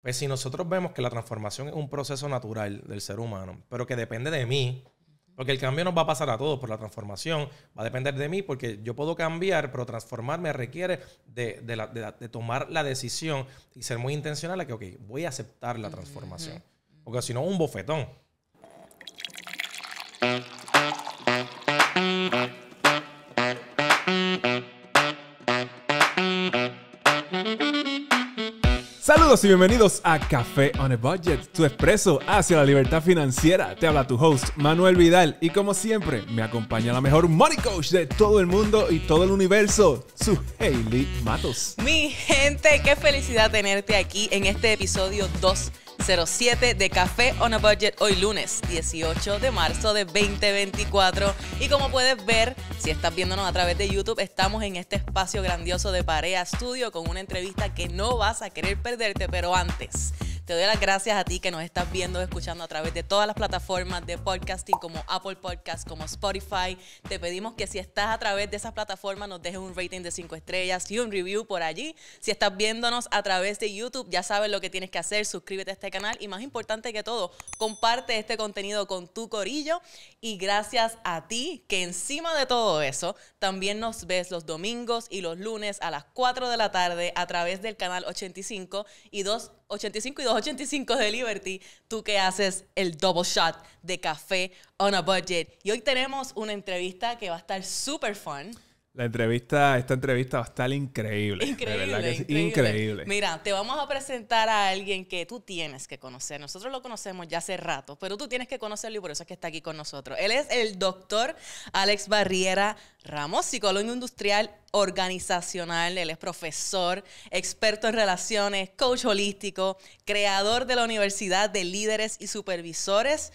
Pues si nosotros vemos que la transformación es un proceso natural del ser humano, pero que depende de mí, porque el cambio nos va a pasar a todos, por la transformación va a depender de mí, porque yo puedo cambiar, pero transformarme requiere de, tomar la decisión y ser muy intencional a que, ok, voy a aceptar la transformación. Porque si no, un bofetón. y bienvenidos a Café on a Budget, tu expreso hacia la libertad financiera. Te habla tu host Manuel Vidal y como siempre me acompaña la mejor money coach de todo el mundo y todo el universo, su Hailey Matos. Mi gente, qué felicidad tenerte aquí en este episodio 2 07 de Café on a Budget hoy lunes 18 de marzo de 2024. Y como puedes ver, si estás viéndonos a través de YouTube, estamos en este espacio grandioso de Parea Studio con una entrevista que no vas a querer perderte, pero antes. Te doy las gracias a ti que nos estás viendo, escuchando a través de todas las plataformas de podcasting como Apple Podcast, como Spotify. Te pedimos que si estás a través de esas plataformas nos dejes un rating de 5 estrellas y un review por allí. Si estás viéndonos a través de YouTube, ya sabes lo que tienes que hacer, suscríbete a este canal y más importante que todo, comparte este contenido con tu corillo y gracias a ti que encima de todo eso también nos ves los domingos y los lunes a las 4 de la tarde a través del canal 85 y dos 85 y 285 de Liberty, tú que haces el double shot de café on a budget. Y hoy tenemos una entrevista que va a estar súper fun. La entrevista, esta entrevista va a estar increíble. Increíble, de verdad increíble. increíble. Mira, te vamos a presentar a alguien que tú tienes que conocer. Nosotros lo conocemos ya hace rato, pero tú tienes que conocerlo y por eso es que está aquí con nosotros. Él es el doctor Alex Barriera Ramos, psicólogo industrial organizacional. Él es profesor, experto en relaciones, coach holístico, creador de la Universidad de Líderes y Supervisores,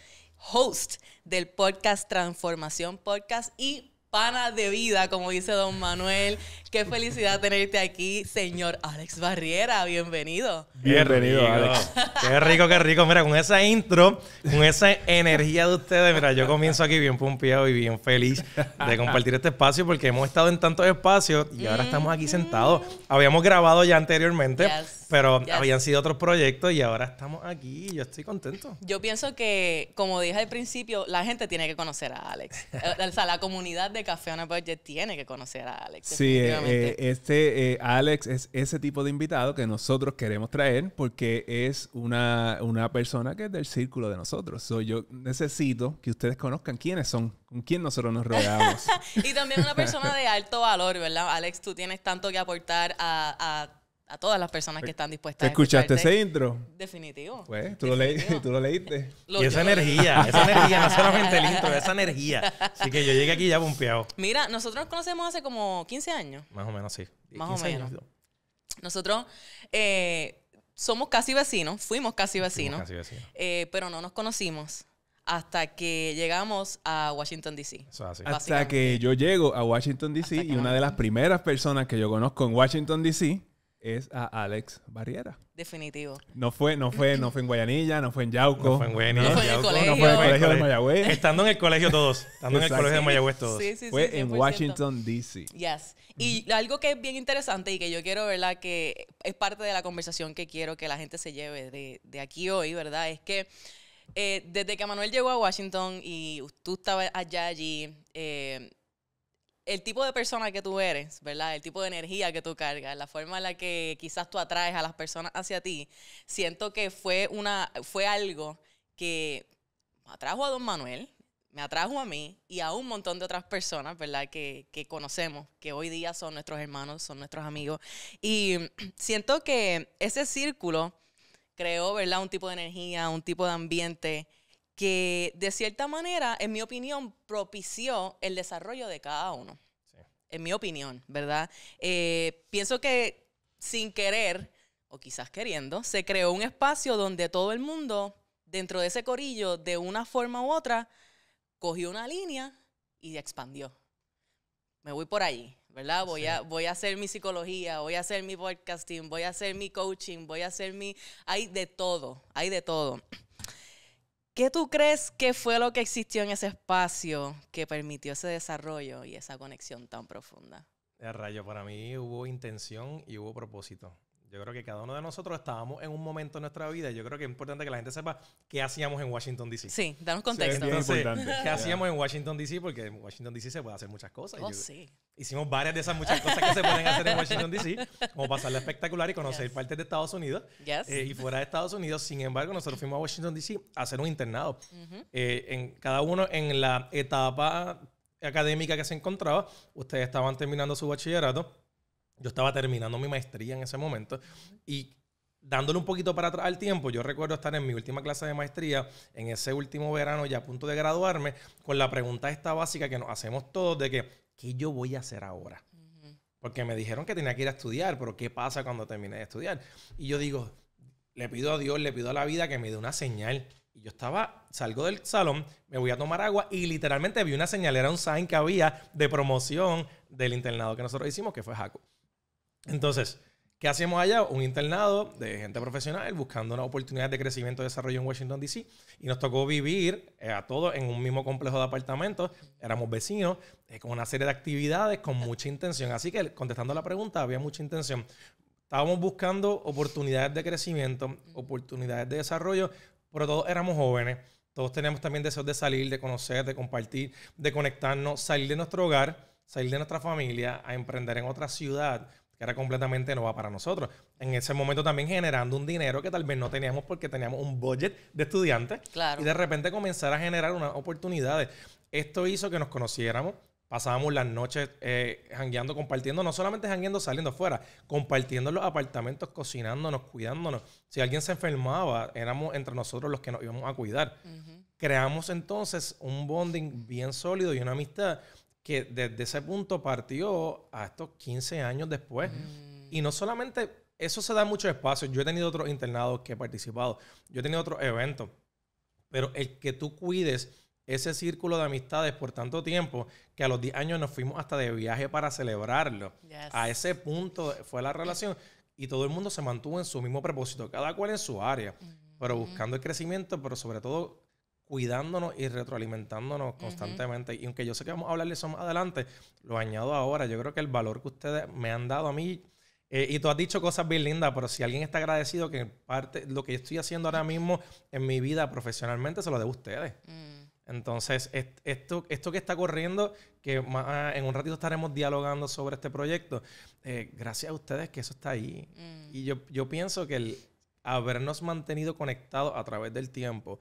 host del podcast Transformación Podcast y pana de vida, como dice don Manuel. Qué felicidad tenerte aquí, señor Alex Barriera. Bienvenido. Bienvenido, Alex. Qué rico, qué rico. Mira, con esa intro, con esa energía de ustedes, mira, yo comienzo aquí bien pumpeado y bien feliz de compartir este espacio porque hemos estado en tantos espacios y ahora estamos aquí sentados. Habíamos grabado ya anteriormente, pero habían sido otros proyectos y ahora estamos aquí yo estoy contento. Yo pienso que, como dije al principio, la gente tiene que conocer a Alex. O sea, la comunidad de Café on Budget tiene que conocer a Alex. Sí, eh, eh, este eh, Alex es ese tipo de invitado que nosotros queremos traer porque es una, persona que es del círculo de nosotros. yo necesito que ustedes conozcan quiénes son, con quién nosotros nos rodeamos. y también una persona de alto valor, ¿verdad? Alex, tú tienes tanto que aportar a a todas las personas que están dispuestas ¿Te escuchaste ese intro? Definitivo. Pues, tú, Lo, leíste. y esa energía, esa energía, no solamente el intro, esa energía. Así que yo llegué aquí ya bompeado. Mira, nosotros nos conocemos hace como 15 años. Más o menos, sí. Más o menos. Nosotros eh, somos casi vecinos, fuimos casi vecinos, eh, pero no nos conocimos hasta que llegamos a Washington, D.C. Hasta que yo llego a Washington, D.C. y una de las primeras personas que yo conozco en Washington, D.C es a Alex Barriera. Definitivo. No fue, no fue, no fue en Guayanilla, no fue en Yauco. No fue en Guayanilla, no, fue en el colegio, de Mayagüez. Estando en el colegio todos. Estando en el colegio de Mayagüez todos. Sí, fue en Washington, D.C. Yes. Y algo que es bien interesante y que yo quiero, ¿verdad? Que es parte de la conversación que quiero que la gente se lleve de, aquí hoy, ¿verdad? Es que eh, desde que Manuel llegó a Washington y tú estabas allá allí, eh, el tipo de persona que tú eres, ¿verdad? El tipo de energía que tú cargas, la forma en la que quizás tú atraes a las personas hacia ti, siento que fue una fue algo que atrajo a Don Manuel, me atrajo a mí y a un montón de otras personas, ¿verdad? Que, conocemos, que hoy día son nuestros hermanos, son nuestros amigos. Y siento que ese círculo creó, ¿verdad? Un tipo de energía, un tipo de ambiente que de cierta manera, en mi opinión, propició el desarrollo de cada uno. En mi opinión, ¿verdad? Eh, pienso que sin querer, o quizás queriendo, se creó un espacio donde todo el mundo, dentro de ese corillo, de una forma u otra, cogió una línea y expandió. Me voy por allí. ¿verdad? Voy, a, voy a hacer mi psicología, voy a hacer mi podcasting, voy a hacer mi coaching, voy a hacer mi... Hay de todo, hay de todo. ¿Qué tú crees que fue lo que existió en ese espacio que permitió ese desarrollo y esa conexión tan profunda? rayo, para mí hubo intención y hubo propósito. Yo creo que cada uno de nosotros estábamos en un momento de nuestra vida yo creo que es importante que la gente sepa qué hacíamos en Washington, D.C. Sí, danos contexto. ¿Qué hacíamos en Washington, D.C.? Porque en Washington, D.C. se puede hacer muchas cosas. Oh, sí. Hicimos varias de esas muchas cosas que se pueden hacer en Washington, D.C., como pasarle espectacular y conocer partes de Estados Unidos eh, y fuera de Estados Unidos. Sin embargo, nosotros fuimos a Washington, D.C. a hacer un internado. Eh, en, cada uno en la etapa académica que se encontraba, ustedes estaban terminando su bachillerato yo estaba terminando mi maestría en ese momento y dándole un poquito para atrás al tiempo, yo recuerdo estar en mi última clase de maestría, en ese último verano ya a punto de graduarme, con la pregunta esta básica que nos hacemos todos de que, ¿qué yo voy a hacer ahora? Porque me dijeron que tenía que ir a estudiar, pero ¿qué pasa cuando termine de estudiar? Y yo digo, le pido a Dios, le pido a la vida que me dé una señal. Y yo estaba, salgo del salón, me voy a tomar agua y literalmente vi una señal, era un sign que había de promoción del internado que nosotros hicimos, que fue Jaco. Entonces, ¿qué hacíamos allá? Un internado de gente profesional buscando una oportunidad de crecimiento y desarrollo en Washington, D.C. Y nos tocó vivir eh, a todos en un mismo complejo de apartamentos. Éramos vecinos, eh, con una serie de actividades, con mucha intención. Así que, contestando la pregunta, había mucha intención. Estábamos buscando oportunidades de crecimiento, oportunidades de desarrollo, pero todos éramos jóvenes. Todos teníamos también deseos de salir, de conocer, de compartir, de conectarnos, salir de nuestro hogar, salir de nuestra familia, a emprender en otra ciudad, era completamente nueva para nosotros. En ese momento también generando un dinero que tal vez no teníamos porque teníamos un budget de estudiantes claro. y de repente comenzar a generar unas oportunidades. Esto hizo que nos conociéramos, pasábamos las noches eh, jangueando, compartiendo, no solamente jangueando, saliendo afuera, compartiendo los apartamentos, cocinándonos, cuidándonos. Si alguien se enfermaba, éramos entre nosotros los que nos íbamos a cuidar. Creamos entonces un bonding bien sólido y una amistad que desde ese punto partió a estos 15 años después. Mm. Y no solamente eso se da mucho espacio. Yo he tenido otros internados que he participado, yo he tenido otros eventos, pero el que tú cuides ese círculo de amistades por tanto tiempo que a los 10 años nos fuimos hasta de viaje para celebrarlo. A ese punto fue la relación y todo el mundo se mantuvo en su mismo propósito, cada cual en su área, mm. pero buscando el crecimiento, pero sobre todo cuidándonos y retroalimentándonos constantemente. Y aunque yo sé que vamos a hablar de eso más adelante, lo añado ahora. Yo creo que el valor que ustedes me han dado a mí, eh, y tú has dicho cosas bien lindas, pero si alguien está agradecido que parte lo que yo estoy haciendo ahora mismo en mi vida profesionalmente, se lo debo a ustedes. Mm. Entonces, esto, esto que está corriendo, que ah, en un ratito estaremos dialogando sobre este proyecto, eh, gracias a ustedes que eso está ahí. Mm. Y yo, yo pienso que el habernos mantenido conectados a través del tiempo,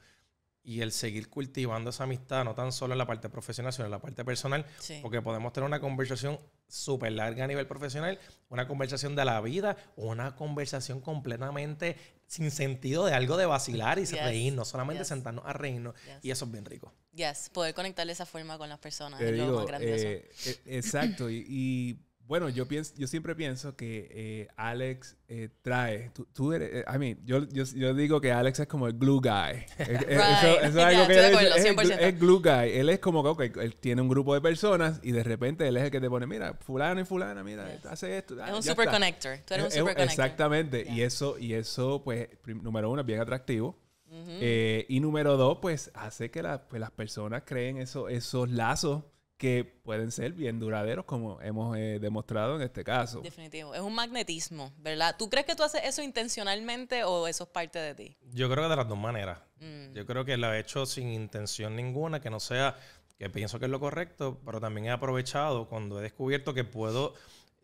y el seguir cultivando esa amistad, no tan solo en la parte profesional, sino en la parte personal, porque podemos tener una conversación súper larga a nivel profesional, una conversación de la vida, una conversación completamente sin sentido de algo de vacilar y reírnos, solamente sentarnos a reírnos, y eso es bien rico. Yes, poder conectar de esa forma con las personas es lo más grandioso. Eh, e, exacto, y, y bueno, yo, pienso, yo siempre pienso que eh, Alex eh, trae. Tú, eh, I mean, yo, yo, yo, digo que Alex es como el glue guy. Es, eso, es algo que acuerdo, es, es, glue guy. Él es como que él tiene un grupo de personas y de repente él es el que te pone, mira, fulano y fulana, mira, hace esto. Es ah, un super connector. Tú eres un super connector. Exactamente. Y eso, y eso, pues, número uno, es bien atractivo. y número dos, pues hace que pues, las personas creen eso, esos lazos que pueden ser bien duraderos, como hemos eh, demostrado en este caso. Definitivo. Es un magnetismo, ¿verdad? ¿Tú crees que tú haces eso intencionalmente o eso es parte de ti? Yo creo que de las dos maneras. Mm. Yo creo que lo he hecho sin intención ninguna, que no sea, que pienso que es lo correcto, pero también he aprovechado cuando he descubierto que puedo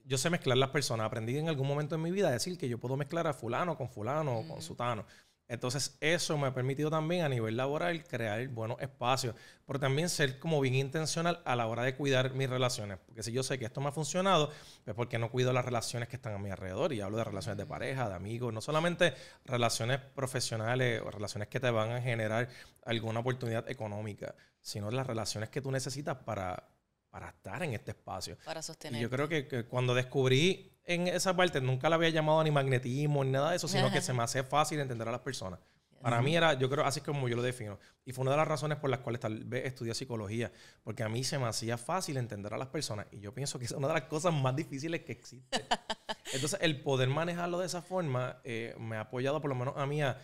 yo sé mezclar las personas. Aprendí en algún momento en mi vida a decir que yo puedo mezclar a fulano con fulano o con mm. sutano. Entonces, eso me ha permitido también a nivel laboral crear buenos espacios, pero también ser como bien intencional a la hora de cuidar mis relaciones. Porque si yo sé que esto me ha funcionado, es pues, porque no cuido las relaciones que están a mi alrededor. Y hablo de relaciones de pareja, de amigos, no solamente relaciones profesionales o relaciones que te van a generar alguna oportunidad económica, sino las relaciones que tú necesitas para, para estar en este espacio. Para sostener. Yo creo que cuando descubrí en esa parte nunca la había llamado ni magnetismo ni nada de eso, sino que se me hacía fácil entender a las personas. Para mí era, yo creo, así es como yo lo defino. Y fue una de las razones por las cuales tal vez estudié psicología, porque a mí se me hacía fácil entender a las personas. Y yo pienso que es una de las cosas más difíciles que existe. Entonces, el poder manejarlo de esa forma eh, me ha apoyado, por lo menos a mí, a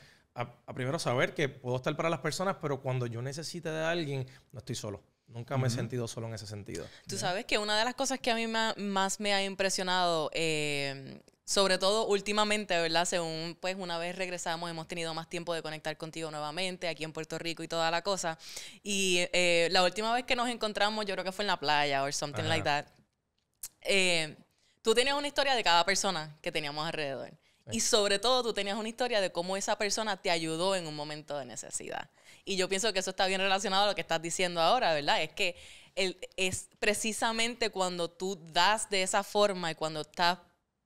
primero saber que puedo estar para las personas, pero cuando yo necesite de alguien, no estoy solo. Nunca me he sentido solo en ese sentido. Tú sabes que una de las cosas que a mí más me ha impresionado, em, sobre todo últimamente, ¿verdad? Según pues una vez regresamos, hemos tenido más tiempo de conectar contigo nuevamente aquí en Puerto Rico y toda la cosa. Y eh, la última vez que nos encontramos, yo creo que fue en la playa o something like that. Eh, tú tenías una historia de cada persona que teníamos alrededor. Y sobre todo tú tenías una historia de cómo esa persona te ayudó en un momento de necesidad. Y yo pienso que eso está bien relacionado a lo que estás diciendo ahora, ¿verdad? Es que es precisamente cuando tú das de esa forma y cuando estás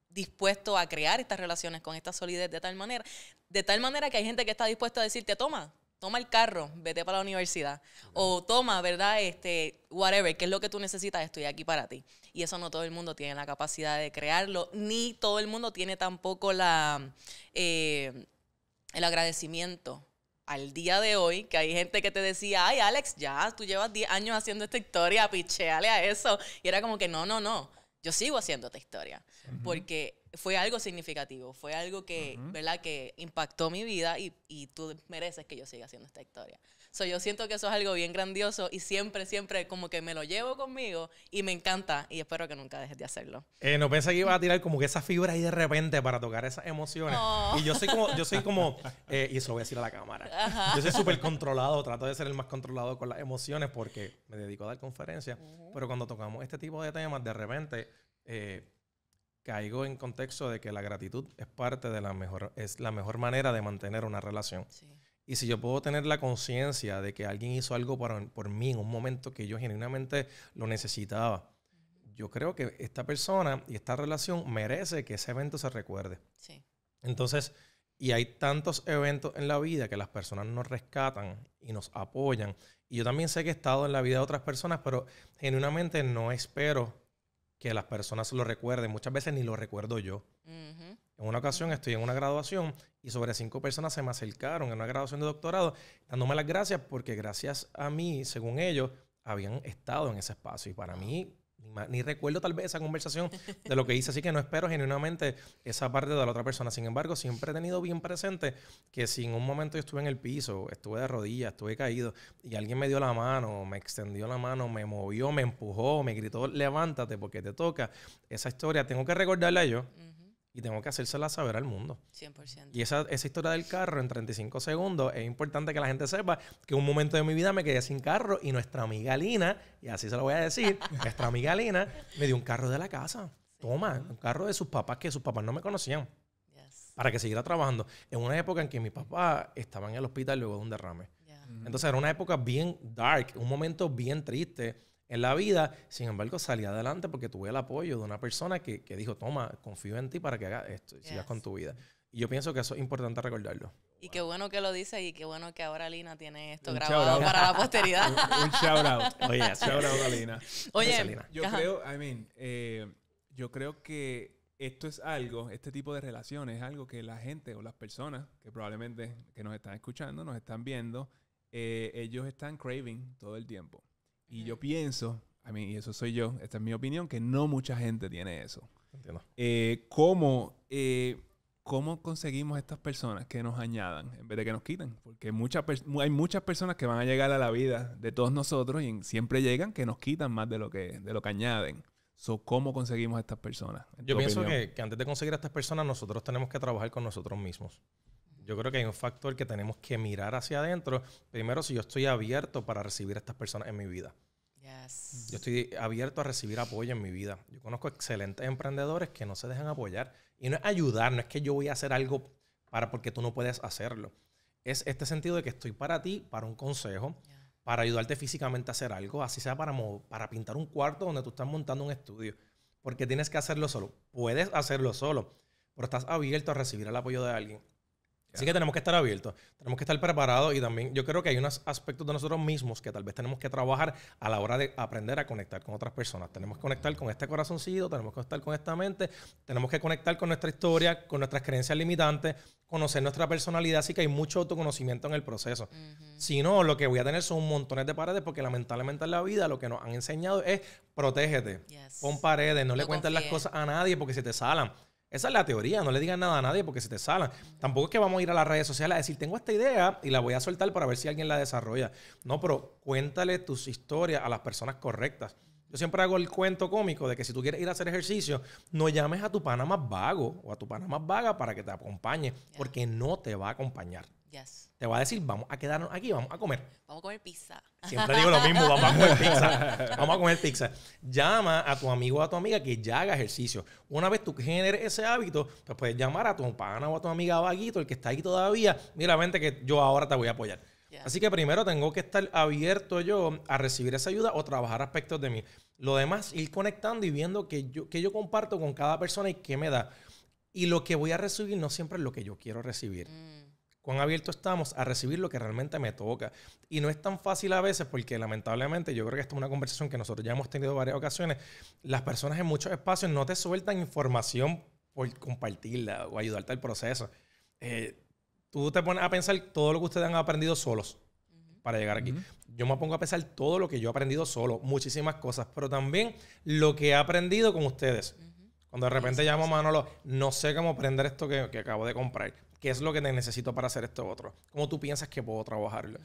dispuesto a crear estas relaciones con esta solidez de tal manera, de tal manera que hay gente que está dispuesta a decirte, toma, toma el carro, vete para la universidad. O toma, ¿verdad? Este, whatever, ¿qué es lo que tú necesitas? Estoy aquí para ti. Y eso no todo el mundo tiene la capacidad de crearlo, ni todo el mundo tiene tampoco la, eh, el agradecimiento. Al día de hoy, que hay gente que te decía, ay, Alex, ya, tú llevas 10 años haciendo esta historia, picheale a eso. Y era como que, no, no, no yo sigo haciendo esta historia, porque fue algo significativo, fue algo que, ¿verdad?, que impactó mi vida y, y, tú mereces que yo siga haciendo esta historia yo siento que eso es algo bien grandioso y siempre, siempre como que me lo llevo conmigo y me encanta y espero que nunca dejes de hacerlo. Eh, no pensé que iba a tirar como que esa fibra ahí de repente para tocar esas emociones. Oh. Y yo soy como, yo soy como, eh, y eso lo voy a decir a la cámara. Yo soy súper controlado, trato de ser el más controlado con las emociones porque me dedico a dar conferencias. Pero cuando tocamos este tipo de temas, de repente... Eh, caigo en contexto de que la gratitud es parte de la mejor, es la mejor manera de mantener una relación. Sí. Y si yo puedo tener la conciencia de que alguien hizo algo para, por mí en un momento que yo genuinamente lo necesitaba, yo creo que esta persona y esta relación merece que ese evento se recuerde. Sí. Entonces, y hay tantos eventos en la vida que las personas nos rescatan y nos apoyan. Y yo también sé que he estado en la vida de otras personas, pero genuinamente no espero que las personas lo recuerden. Muchas veces ni lo recuerdo yo. En una ocasión estoy en una graduación y sobre cinco personas se me acercaron en una graduación de doctorado dándome las gracias porque gracias a mí, según ellos, habían estado en ese espacio. Y para mí, ni, recuerdo tal vez esa conversación de lo que hice, así que no espero genuinamente esa parte de la otra persona. Sin embargo, siempre he tenido bien presente que si en un momento yo estuve en el piso, estuve de rodillas, estuve caído y alguien me dio la mano, me extendió la mano, me movió, me empujó, me gritó, levántate porque te toca, esa historia tengo que recordarla yo. Y tengo que hacérsela saber al mundo. 100%. Y esa, esa historia del carro en 35 segundos es importante que la gente sepa que un momento de mi vida me quedé sin carro y nuestra amiga Lina, y así se lo voy a decir, nuestra amiga Lina me dio un carro de la casa. Toma, un carro de sus papás que sus papás no me conocían. Para que siguiera trabajando. En una época en que mi papá estaba en el hospital luego de un derrame. Entonces era una época bien dark, un momento bien triste en la vida. Sin embargo, salí adelante porque tuve el apoyo de una persona que, que dijo, toma, confío en ti para que hagas esto y sigas con tu vida. Y yo pienso que eso es importante recordarlo. Y qué bueno que lo dices y qué bueno que ahora Lina tiene esto grabado para la posteridad. un, shout out. Oye, shout out a Lina. yo creo, I mean, eh, yo creo que esto es algo, este tipo de relaciones es algo que la gente o las personas que probablemente que nos están escuchando, nos están viendo, eh, ellos están craving todo el tiempo. Y yo pienso, a mí, y eso soy yo, esta es mi opinión, que no mucha gente tiene eso. Eh, ¿cómo, eh, ¿Cómo conseguimos estas personas que nos añadan en vez de que nos quiten? Porque muchas hay muchas personas que van a llegar a la vida de todos nosotros y siempre llegan que nos quitan más de lo que, de lo que añaden. ¿Cómo conseguimos a estas personas? Yo pienso que, que, antes de conseguir a estas personas, nosotros tenemos que trabajar con nosotros mismos. Yo creo que hay un factor que tenemos que mirar hacia adentro. Primero, si yo estoy abierto para recibir a estas personas en mi vida. Yo estoy abierto a recibir apoyo en mi vida. Yo conozco excelentes emprendedores que no se dejan apoyar. Y no es ayudar, no es que yo voy a hacer algo para porque tú no puedes hacerlo. Es este sentido de que estoy para ti, para un consejo, para ayudarte físicamente a hacer algo, así sea para, para pintar un cuarto donde tú estás montando un estudio. Porque tienes que hacerlo solo. Puedes hacerlo solo, pero estás abierto a recibir el apoyo de alguien. Así que tenemos que estar abiertos, tenemos que estar preparados y también yo creo que hay unos aspectos de nosotros mismos que tal vez tenemos que trabajar a la hora de aprender a conectar con otras personas. Tenemos que conectar con este corazoncito, tenemos que conectar con esta mente, tenemos que conectar con nuestra historia, con nuestras creencias limitantes, conocer nuestra personalidad, así que hay mucho autoconocimiento en el proceso. Si no, lo que voy a tener son un montones de paredes porque lamentablemente en la vida lo que nos han enseñado es protégete, pon paredes, no, no le cuentes las cosas a nadie porque si te salan. Esa es la teoría, no le digan nada a nadie porque se te salan. Tampoco es que vamos a ir a las redes sociales a decir, tengo esta idea y la voy a soltar para ver si alguien la desarrolla. No, pero cuéntale tus historias a las personas correctas. Yo siempre hago el cuento cómico de que si tú quieres ir a hacer ejercicio, no llames a tu pana más vago o a tu pana más vaga para que te acompañe, porque no te va a acompañar. Te voy a decir, vamos a quedarnos aquí, vamos a comer. Vamos a comer pizza. Siempre digo lo mismo, vamos a comer pizza. Vamos a comer pizza. Llama a tu amigo o a tu amiga que ya haga ejercicio. Una vez tú generes ese hábito, pues puedes llamar a tu pana o a tu amiga vaguito, el que está ahí todavía. Mira, vente que yo ahora te voy a apoyar. Así que primero tengo que estar abierto yo a recibir esa ayuda o trabajar aspectos de mí. Lo demás, ir conectando y viendo que yo, que yo comparto con cada persona y qué me da. Y lo que voy a recibir no siempre es lo que yo quiero recibir. Mm cuán abierto estamos a recibir lo que realmente me toca. Y no es tan fácil a veces porque lamentablemente, yo creo que esta es una conversación que nosotros ya hemos tenido varias ocasiones, las personas en muchos espacios no te sueltan información por compartirla o ayudarte al proceso. Eh, tú te pones a pensar todo lo que ustedes han aprendido solos para llegar aquí. Yo me pongo a pensar todo lo que yo he aprendido solo, muchísimas cosas, pero también lo que he aprendido con ustedes. Cuando de ah, repente llamo a Manolo, no sé cómo prender esto que, acabo de comprar. ¿Qué es lo que necesito para hacer esto otro? ¿Cómo tú piensas que puedo trabajarlo?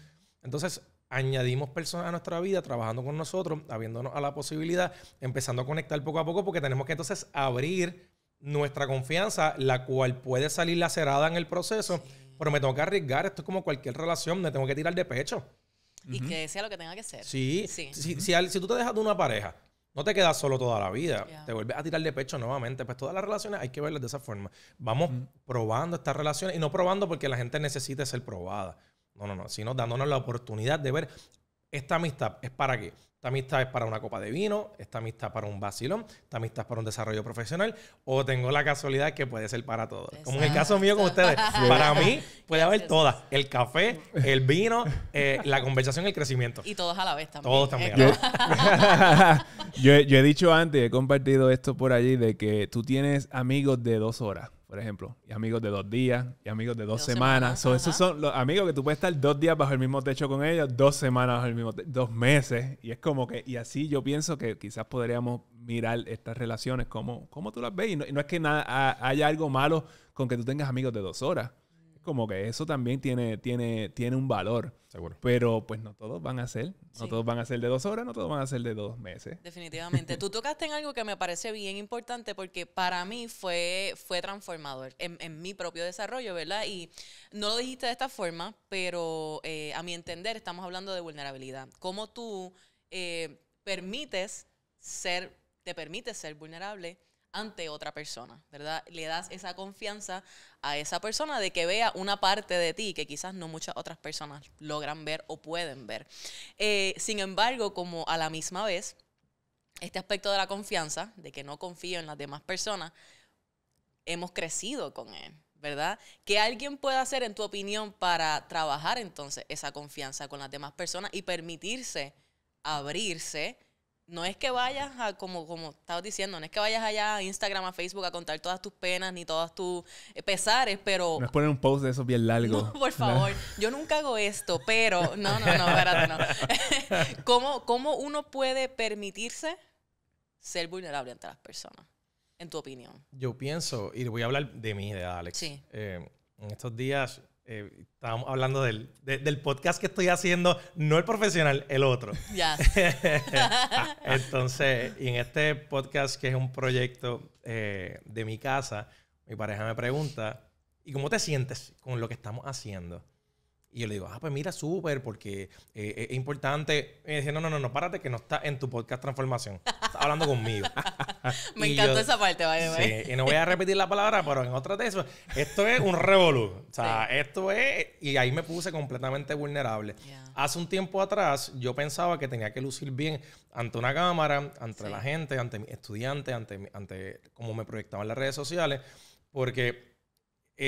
Entonces, añadimos personas a nuestra vida trabajando con nosotros, habiéndonos a la posibilidad, empezando a conectar poco a poco, porque tenemos que entonces abrir nuestra confianza, la cual puede salir lacerada en el proceso, pero me tengo que arriesgar. Esto es como cualquier relación, me tengo que tirar de pecho. Y que sea lo que tenga que ser. Sí. sí. si tú te dejas de una pareja no te quedas solo toda la vida. Te vuelves a tirar de pecho nuevamente. Pues todas las relaciones hay que verlas de esa forma. Vamos mm. probando estas relaciones y no probando porque la gente necesite ser probada. No, no, no, sino dándonos la oportunidad de ver esta amistad es para qué? Esta amistad es para una copa de vino, esta amistad para un vacilón, esta amistad para un desarrollo profesional, o tengo la casualidad que puede ser para todos. Como en el caso mío con ustedes. Para mí puede haber todas. El café, el vino, eh, la conversación, el crecimiento. Y todos a la vez también. Todos también. Yo, yo he dicho antes, he compartido esto por allí, de que tú tienes amigos de dos horas por ejemplo, y amigos de dos días, y amigos de dos, semanas. esos son los amigos que tú puedes estar dos días bajo el mismo techo con ellos, dos semanas bajo el mismo techo, dos meses. Y es como que, y así yo pienso que quizás podríamos mirar estas relaciones como, como tú las ves. Y no, es que nada, haya algo malo con que tú tengas amigos de dos horas como que eso también tiene, tiene, tiene un valor. Seguro. Pero pues no todos van a ser. No todos van a ser de dos horas, no todos van a ser de dos meses. Definitivamente. Tú tocaste en algo que me parece bien importante porque para mí fue, fue transformador en, en mi propio desarrollo, ¿verdad? Y no lo dijiste de esta forma, pero eh, a mi entender estamos hablando de vulnerabilidad. Cómo tú eh, permites ser, te permites ser vulnerable ante otra persona, ¿verdad? Le das esa confianza a esa persona de que vea una parte de ti que quizás no muchas otras personas logran ver o pueden ver. Eh, sin embargo, como a la misma vez, este aspecto de la confianza, de que no confío en las demás personas, hemos crecido con él. ¿verdad? ¿Qué alguien puede hacer, en tu opinión, para trabajar entonces esa confianza con las demás personas y permitirse abrirse no es que vayas a, como, como estabas diciendo, no es que vayas allá a Instagram, a Facebook a contar todas tus penas ni todas tus eh, pesares, pero... Nos ponen un post de esos bien largo. por favor. Yo nunca hago esto, pero... No, no, no, espérate, no. ¿Cómo, ¿Cómo uno puede permitirse ser vulnerable ante las personas? En tu opinión. Yo pienso, y voy a hablar de mí, de Alex. Sí. Eh, en estos días eh, estábamos hablando del, podcast que estoy haciendo, no el profesional, el otro. Ya. Entonces, en este podcast, que es un proyecto eh, de mi casa, mi pareja me pregunta, ¿y cómo te sientes con lo que estamos haciendo? Y yo le digo, ah, pues mira, súper, porque eh, eh, es importante. Y dice, no, no, no, no, párate que no está en tu podcast Transformación. Estás hablando conmigo. Me encantó esa parte, vaya, vaya. Sí, y no voy a repetir la palabra, pero en otra de eso, esto es un revolú. O sea, esto es... Y ahí me puse completamente vulnerable. Hace un tiempo atrás, yo pensaba que tenía que lucir bien ante una cámara, ante la gente, ante mis estudiantes, ante, ante cómo me proyectaban las redes sociales, porque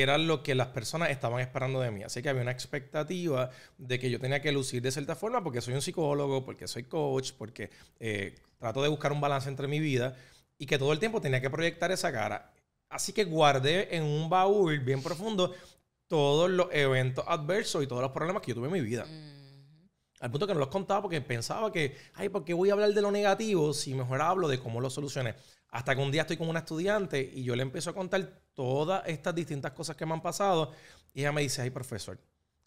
era lo que las personas estaban esperando de mí. Así que había una expectativa de que yo tenía que lucir de cierta forma porque soy un psicólogo, porque soy coach, porque eh, trato de buscar un balance entre mi vida y que todo el tiempo tenía que proyectar esa cara. Así que guardé en un baúl bien profundo todos los eventos adversos y todos los problemas que yo tuve en mi vida. Al punto que no los contaba porque pensaba que, ay, ¿por qué voy a hablar de lo negativo si mejor hablo de cómo lo solucioné? Hasta que un día estoy con una estudiante y yo le empiezo a contar todas estas distintas cosas que me han pasado. Y ella me dice, ay, profesor,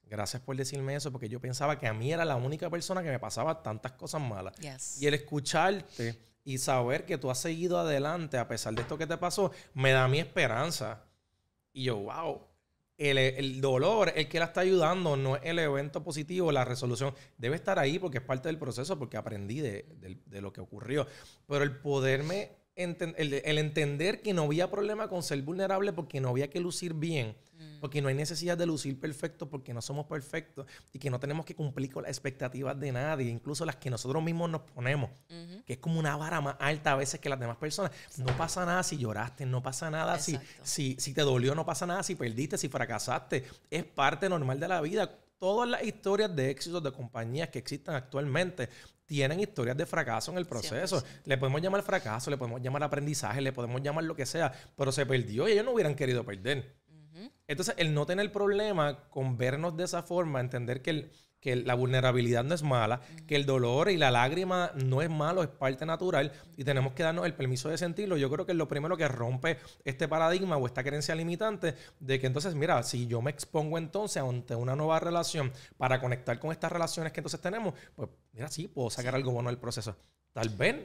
gracias por decirme eso, porque yo pensaba que a mí era la única persona que me pasaba tantas cosas malas. Y el escucharte y saber que tú has seguido adelante a pesar de esto que te pasó, me da mi esperanza. Y yo, wow, el, dolor, el que la está ayudando, no es el evento positivo, la resolución. Debe estar ahí porque es parte del proceso, porque aprendí de, lo que ocurrió. Pero el poderme el, entender que no había problema con ser vulnerable porque no había que lucir bien, mm. porque no hay necesidad de lucir perfecto porque no somos perfectos y que no tenemos que cumplir con las expectativas de nadie, incluso las que nosotros mismos nos ponemos, que es como una vara más alta a veces que las demás personas. No pasa nada si lloraste, no pasa nada si, si, si te dolió, no pasa nada si perdiste, si fracasaste. Es parte normal de la vida todas las historias de éxito de compañías que existen actualmente tienen historias de fracaso en el proceso. Le podemos llamar fracaso, le podemos llamar aprendizaje, le podemos llamar lo que sea, pero se perdió y ellos no hubieran querido perder. Entonces, el no tener problema con vernos de esa forma, entender que el, que la vulnerabilidad no es mala, que el dolor y la lágrima no es malo, es parte natural y tenemos que darnos el permiso de sentirlo. Yo creo que es lo primero que rompe este paradigma o esta creencia limitante de que entonces, mira, si yo me expongo entonces ante una nueva relación para conectar con estas relaciones que entonces tenemos, pues mira, sí, puedo sacar algo bueno del proceso. Tal vez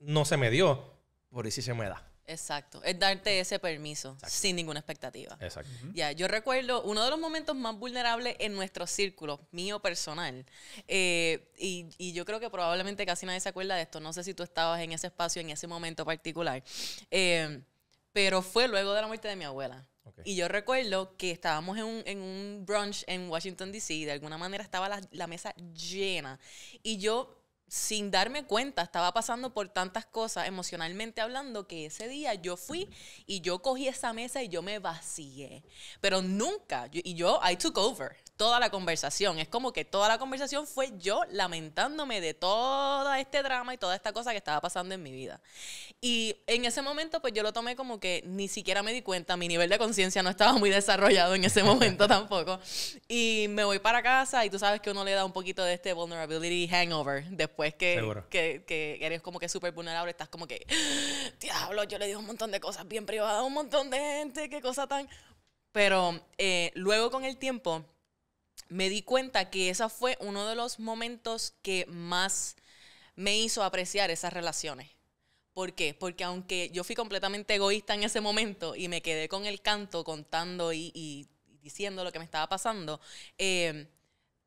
no se me dio, por si sí se me da. Exacto, es darte ese permiso sin ninguna expectativa. Exacto. Ya, yo recuerdo uno de los momentos más vulnerables en nuestro círculo, mío personal, eh, y, yo creo que probablemente casi nadie se acuerda de esto, no sé si tú estabas en ese espacio, en ese momento particular, eh, pero fue luego de la muerte de mi abuela. Y yo recuerdo que estábamos en un, en brunch en Washington, D.C., Y de alguna manera estaba la, la mesa llena, y yo sin darme cuenta, estaba pasando por tantas cosas emocionalmente hablando que ese día yo fui y yo cogí esa mesa y yo me vacié. Pero nunca, y yo, I took over toda la conversación. Es como que toda la conversación fue yo lamentándome de todo este drama y toda esta cosa que estaba pasando en mi vida. Y en ese momento, pues yo lo tomé como que ni siquiera me di cuenta. Mi nivel de conciencia no estaba muy desarrollado en ese momento tampoco. Y me voy para casa y tú sabes que uno le da un poquito de este vulnerability hangover después que, que, eres como que súper vulnerable. Estás como que, diablo, yo le digo un montón de cosas bien privadas a un montón de gente, qué cosa tan... Pero eh, luego con el tiempo me di cuenta que ese fue uno de los momentos que más me hizo apreciar esas relaciones. ¿Por qué? Porque aunque yo fui completamente egoísta en ese momento y me quedé con el canto contando y, diciendo lo que me estaba pasando, em,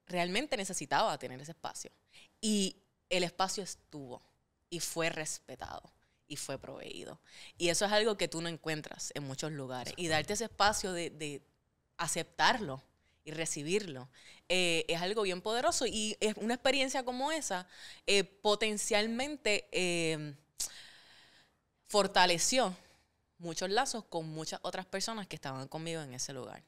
realmente necesitaba tener ese espacio. Y el espacio estuvo y fue respetado y fue proveído. Y eso es algo que tú no encuentras en muchos lugares. Y darte ese espacio de aceptarlo y recibirlo. Eh, es algo bien poderoso y es una experiencia como esa eh, potencialmente eh, fortaleció muchos lazos con muchas otras personas que estaban conmigo en ese lugar.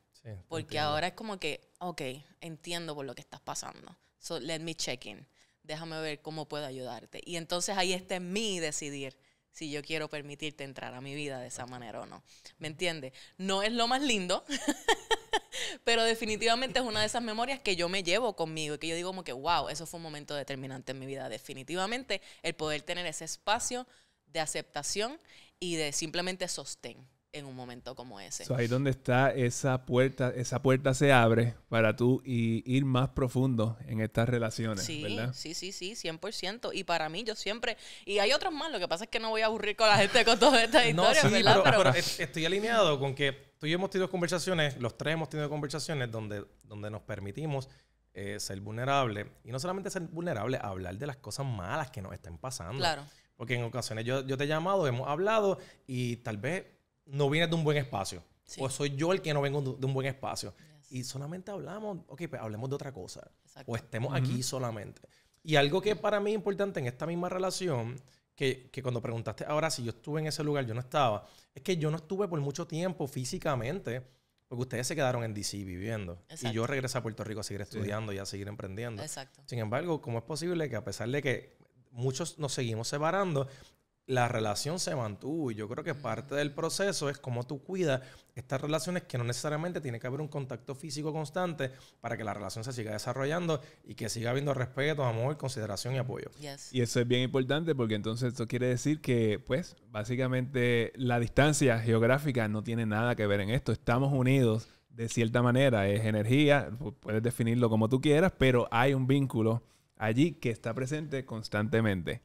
Porque ahora es como que, ok, entiendo por lo que estás pasando. So let me check in. Déjame ver cómo puedo ayudarte. Y entonces ahí está mi decidir si yo quiero permitirte entrar a mi vida de esa manera o no. ¿Me entiendes? No es lo más lindo, pero definitivamente es una de esas memorias que yo me llevo conmigo y que yo digo como que, wow, eso fue un momento determinante en mi vida. Definitivamente el poder tener ese espacio de aceptación y de simplemente sostén en un momento como ese. ahí donde está esa puerta, esa puerta se abre para tú y ir más profundo en estas relaciones, sí, ¿verdad? Sí, sí, sí, 100%. Y para mí yo siempre, y hay otros más, lo que pasa es que no voy a aburrir con la gente con todas estas historias, Pero, estoy alineado con que tú y yo hemos tenido conversaciones, los tres hemos tenido conversaciones donde, donde nos permitimos eh, ser vulnerables. Y no solamente ser vulnerables, hablar de las cosas malas que nos están pasando. Claro. Porque en ocasiones yo, yo te he llamado, hemos hablado y tal vez no vienes de un buen espacio. O soy yo el que no vengo de un buen espacio. Y solamente hablamos, ok, pues hablemos de otra cosa. O estemos aquí solamente. Y algo que para mí es importante en esta misma relación, que, cuando preguntaste ahora si yo estuve en ese lugar, yo no estaba, es que yo no estuve por mucho tiempo físicamente, porque ustedes se quedaron en DC viviendo. Y yo regresé a Puerto Rico a seguir estudiando y a seguir emprendiendo. Sin embargo, ¿cómo es posible que a pesar de que muchos nos seguimos separando, la relación se mantuvo. Y yo creo que parte del proceso es cómo tú cuidas estas relaciones que no necesariamente tiene que haber un contacto físico constante para que la relación se siga desarrollando y que siga habiendo respeto, amor, consideración y apoyo. Y eso es bien importante porque entonces esto quiere decir que, pues, básicamente la distancia geográfica no tiene nada que ver en esto. Estamos unidos de cierta manera, es energía, puedes definirlo como tú quieras, pero hay un vínculo allí que está presente constantemente.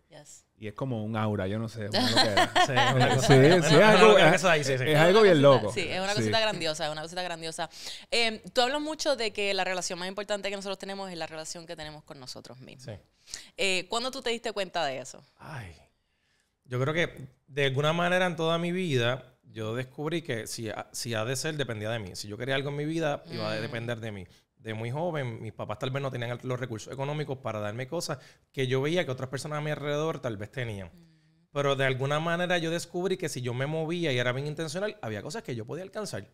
Y es como un aura, yo no sé. sí, es algo bien loco. Sí, es una cosita grandiosa, es una cosita grandiosa. Em, tú hablas mucho de que la relación más importante que nosotros tenemos es la relación que tenemos con nosotros mismos. Sí. Eh, ¿Cuándo tú te diste cuenta de eso? Ay, yo creo que de alguna manera en toda mi vida yo descubrí que si, si ha de ser dependía de mí. Si yo quería algo en mi vida, iba a mm. depender de mí de muy joven, mis papás tal vez no tenían los recursos económicos para darme cosas que yo veía que otras personas a mi alrededor tal vez tenían. Mm. Pero de alguna manera yo descubrí que si yo me movía y era bien intencional, había cosas que yo podía alcanzar.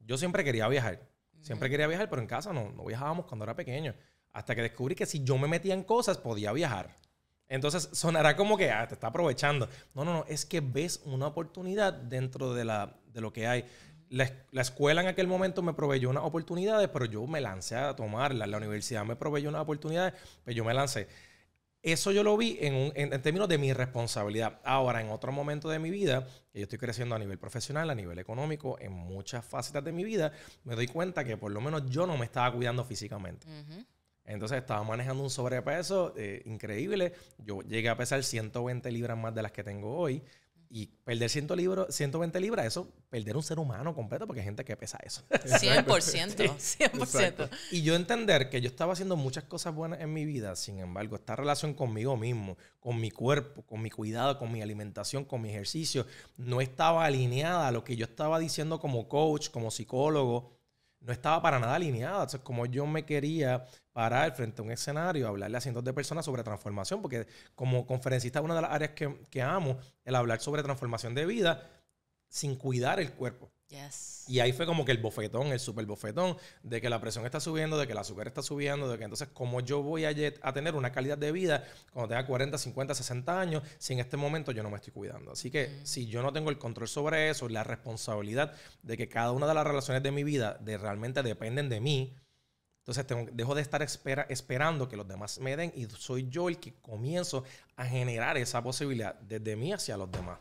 Yo siempre quería viajar. Siempre quería viajar, pero en casa no, no viajábamos cuando era pequeño. Hasta que descubrí que si yo me metía en cosas, podía viajar. Entonces sonará como que ah, te está aprovechando. No, no, no, es que ves una oportunidad dentro de, la, de lo que hay la, escuela en aquel momento me proveyó unas oportunidades, pero yo me lancé a tomarla. La universidad me proveyó unas oportunidades, pero pues yo me lancé. Eso yo lo vi en, en, términos de mi responsabilidad. Ahora, en otro momento de mi vida, yo estoy creciendo a nivel profesional, a nivel económico, en muchas facetas de mi vida, me doy cuenta que por lo menos yo no me estaba cuidando físicamente. Entonces estaba manejando un sobrepeso eh, increíble. Yo llegué a pesar 120 libras más de las que tengo hoy. Y perder 100 libros, 120 libras, eso, perder un ser humano completo, porque hay gente que pesa eso. 100%. 100%. Y yo entender que yo estaba haciendo muchas cosas buenas en mi vida, sin embargo, esta relación conmigo mismo, con mi cuerpo, con mi cuidado, con mi alimentación, con mi ejercicio, no estaba alineada a lo que yo estaba diciendo como coach, como psicólogo, no estaba para nada alineada. Entonces, como yo me quería parar frente a un escenario, hablarle a cientos de personas sobre transformación, porque como conferencista, una de las áreas que, que amo, el hablar sobre transformación de vida sin cuidar el cuerpo. Y ahí fue como que el bofetón, el super bofetón, de que la presión está subiendo, de que el azúcar está subiendo, de que entonces cómo yo voy a, tener una calidad de vida cuando tenga 40, 50, 60 años, si en este momento yo no me estoy cuidando. Así que mm. si yo no tengo el control sobre eso, la responsabilidad de que cada una de las relaciones de mi vida de, realmente dependen de mí, entonces dejo de estar esperando que los demás me den y soy yo el que comienzo a generar esa posibilidad desde mí hacia los demás.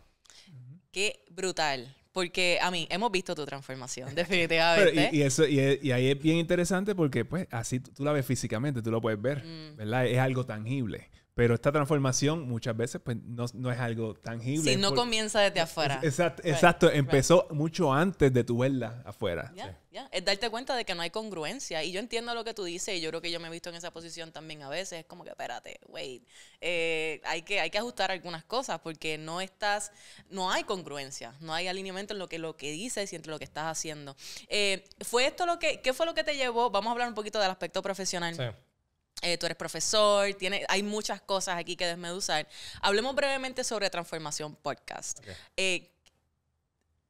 Qué brutal, porque a mí hemos visto tu transformación, definitivamente. y, eso, y, ahí es bien interesante porque pues así tú, la ves físicamente, tú lo puedes ver, mm. ¿verdad? Es algo tangible. Pero esta transformación muchas veces pues, no, es algo tangible. Si no comienza desde afuera. Exacto, empezó mucho antes de tu verla afuera. Es darte cuenta de que no hay congruencia. Y yo entiendo lo que tú dices y yo creo que yo me he visto en esa posición también a veces. Es como que, espérate, wait, eh, hay, que, hay que ajustar algunas cosas porque no estás, no hay congruencia, no hay alineamiento en lo que, lo que dices y entre lo que estás haciendo. Eh, ¿Fue esto lo que, qué fue lo que te llevó? Vamos a hablar un poquito del aspecto profesional. Sí. Eh, tú eres profesor, tiene, hay muchas cosas aquí que desmeduzar. Hablemos brevemente sobre Transformación Podcast. Eh,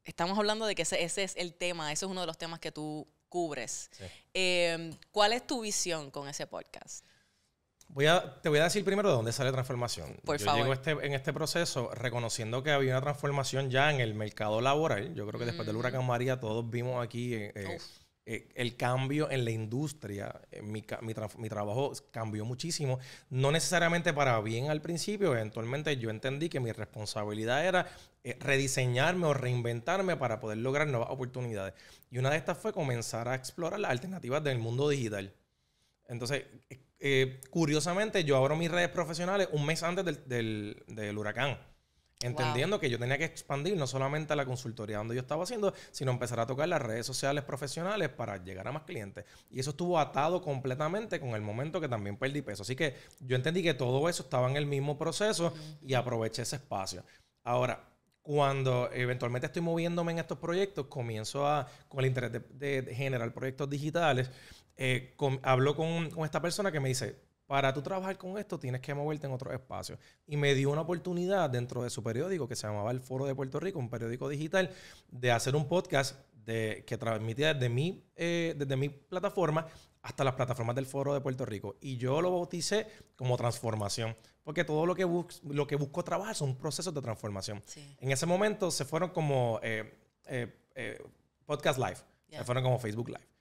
estamos hablando de que ese, es el tema, ese es uno de los temas que tú cubres. Em, ¿Cuál es tu visión con ese podcast? Voy a, te voy a decir primero de dónde sale transformación. Por yo favor. Llego este, en este proceso reconociendo que había una transformación ya en el mercado laboral. Yo creo que después del mm. huracán María todos vimos aquí eh, eh, el cambio en la industria, eh, mi, trabajo cambió muchísimo. No necesariamente para bien al principio, eventualmente yo entendí que mi responsabilidad era eh, rediseñarme o reinventarme para poder lograr nuevas oportunidades. Y una de estas fue comenzar a explorar las alternativas del mundo digital. Entonces, curiosamente, yo abro mis redes profesionales un mes antes del, del huracán. Entendiendo que yo tenía que expandir no solamente a la consultoría donde yo estaba haciendo, sino empezar a tocar las redes sociales profesionales para llegar a más clientes. Y eso estuvo atado completamente con el momento que también perdí peso. Así que yo entendí que todo eso estaba en el mismo proceso y aproveché ese espacio. Ahora, cuando eventualmente estoy moviéndome en estos proyectos, comienzo a, con el interés de, generar proyectos digitales, eh, hablo con esta persona que me dice, para tú trabajar con esto tienes que moverte en otro espacio. Y me dio una oportunidad dentro de su periódico que se llamaba El Foro de Puerto Rico, un periódico digital, de hacer un podcast que transmitía eh, desde mi, plataforma hasta las plataformas del Foro de Puerto Rico. Y yo lo bauticé como transformación, porque todo lo que, lo que busco trabajar son procesos de transformación. En ese momento se fueron como eh, eh, Podcast Live, se fueron como Facebook Live.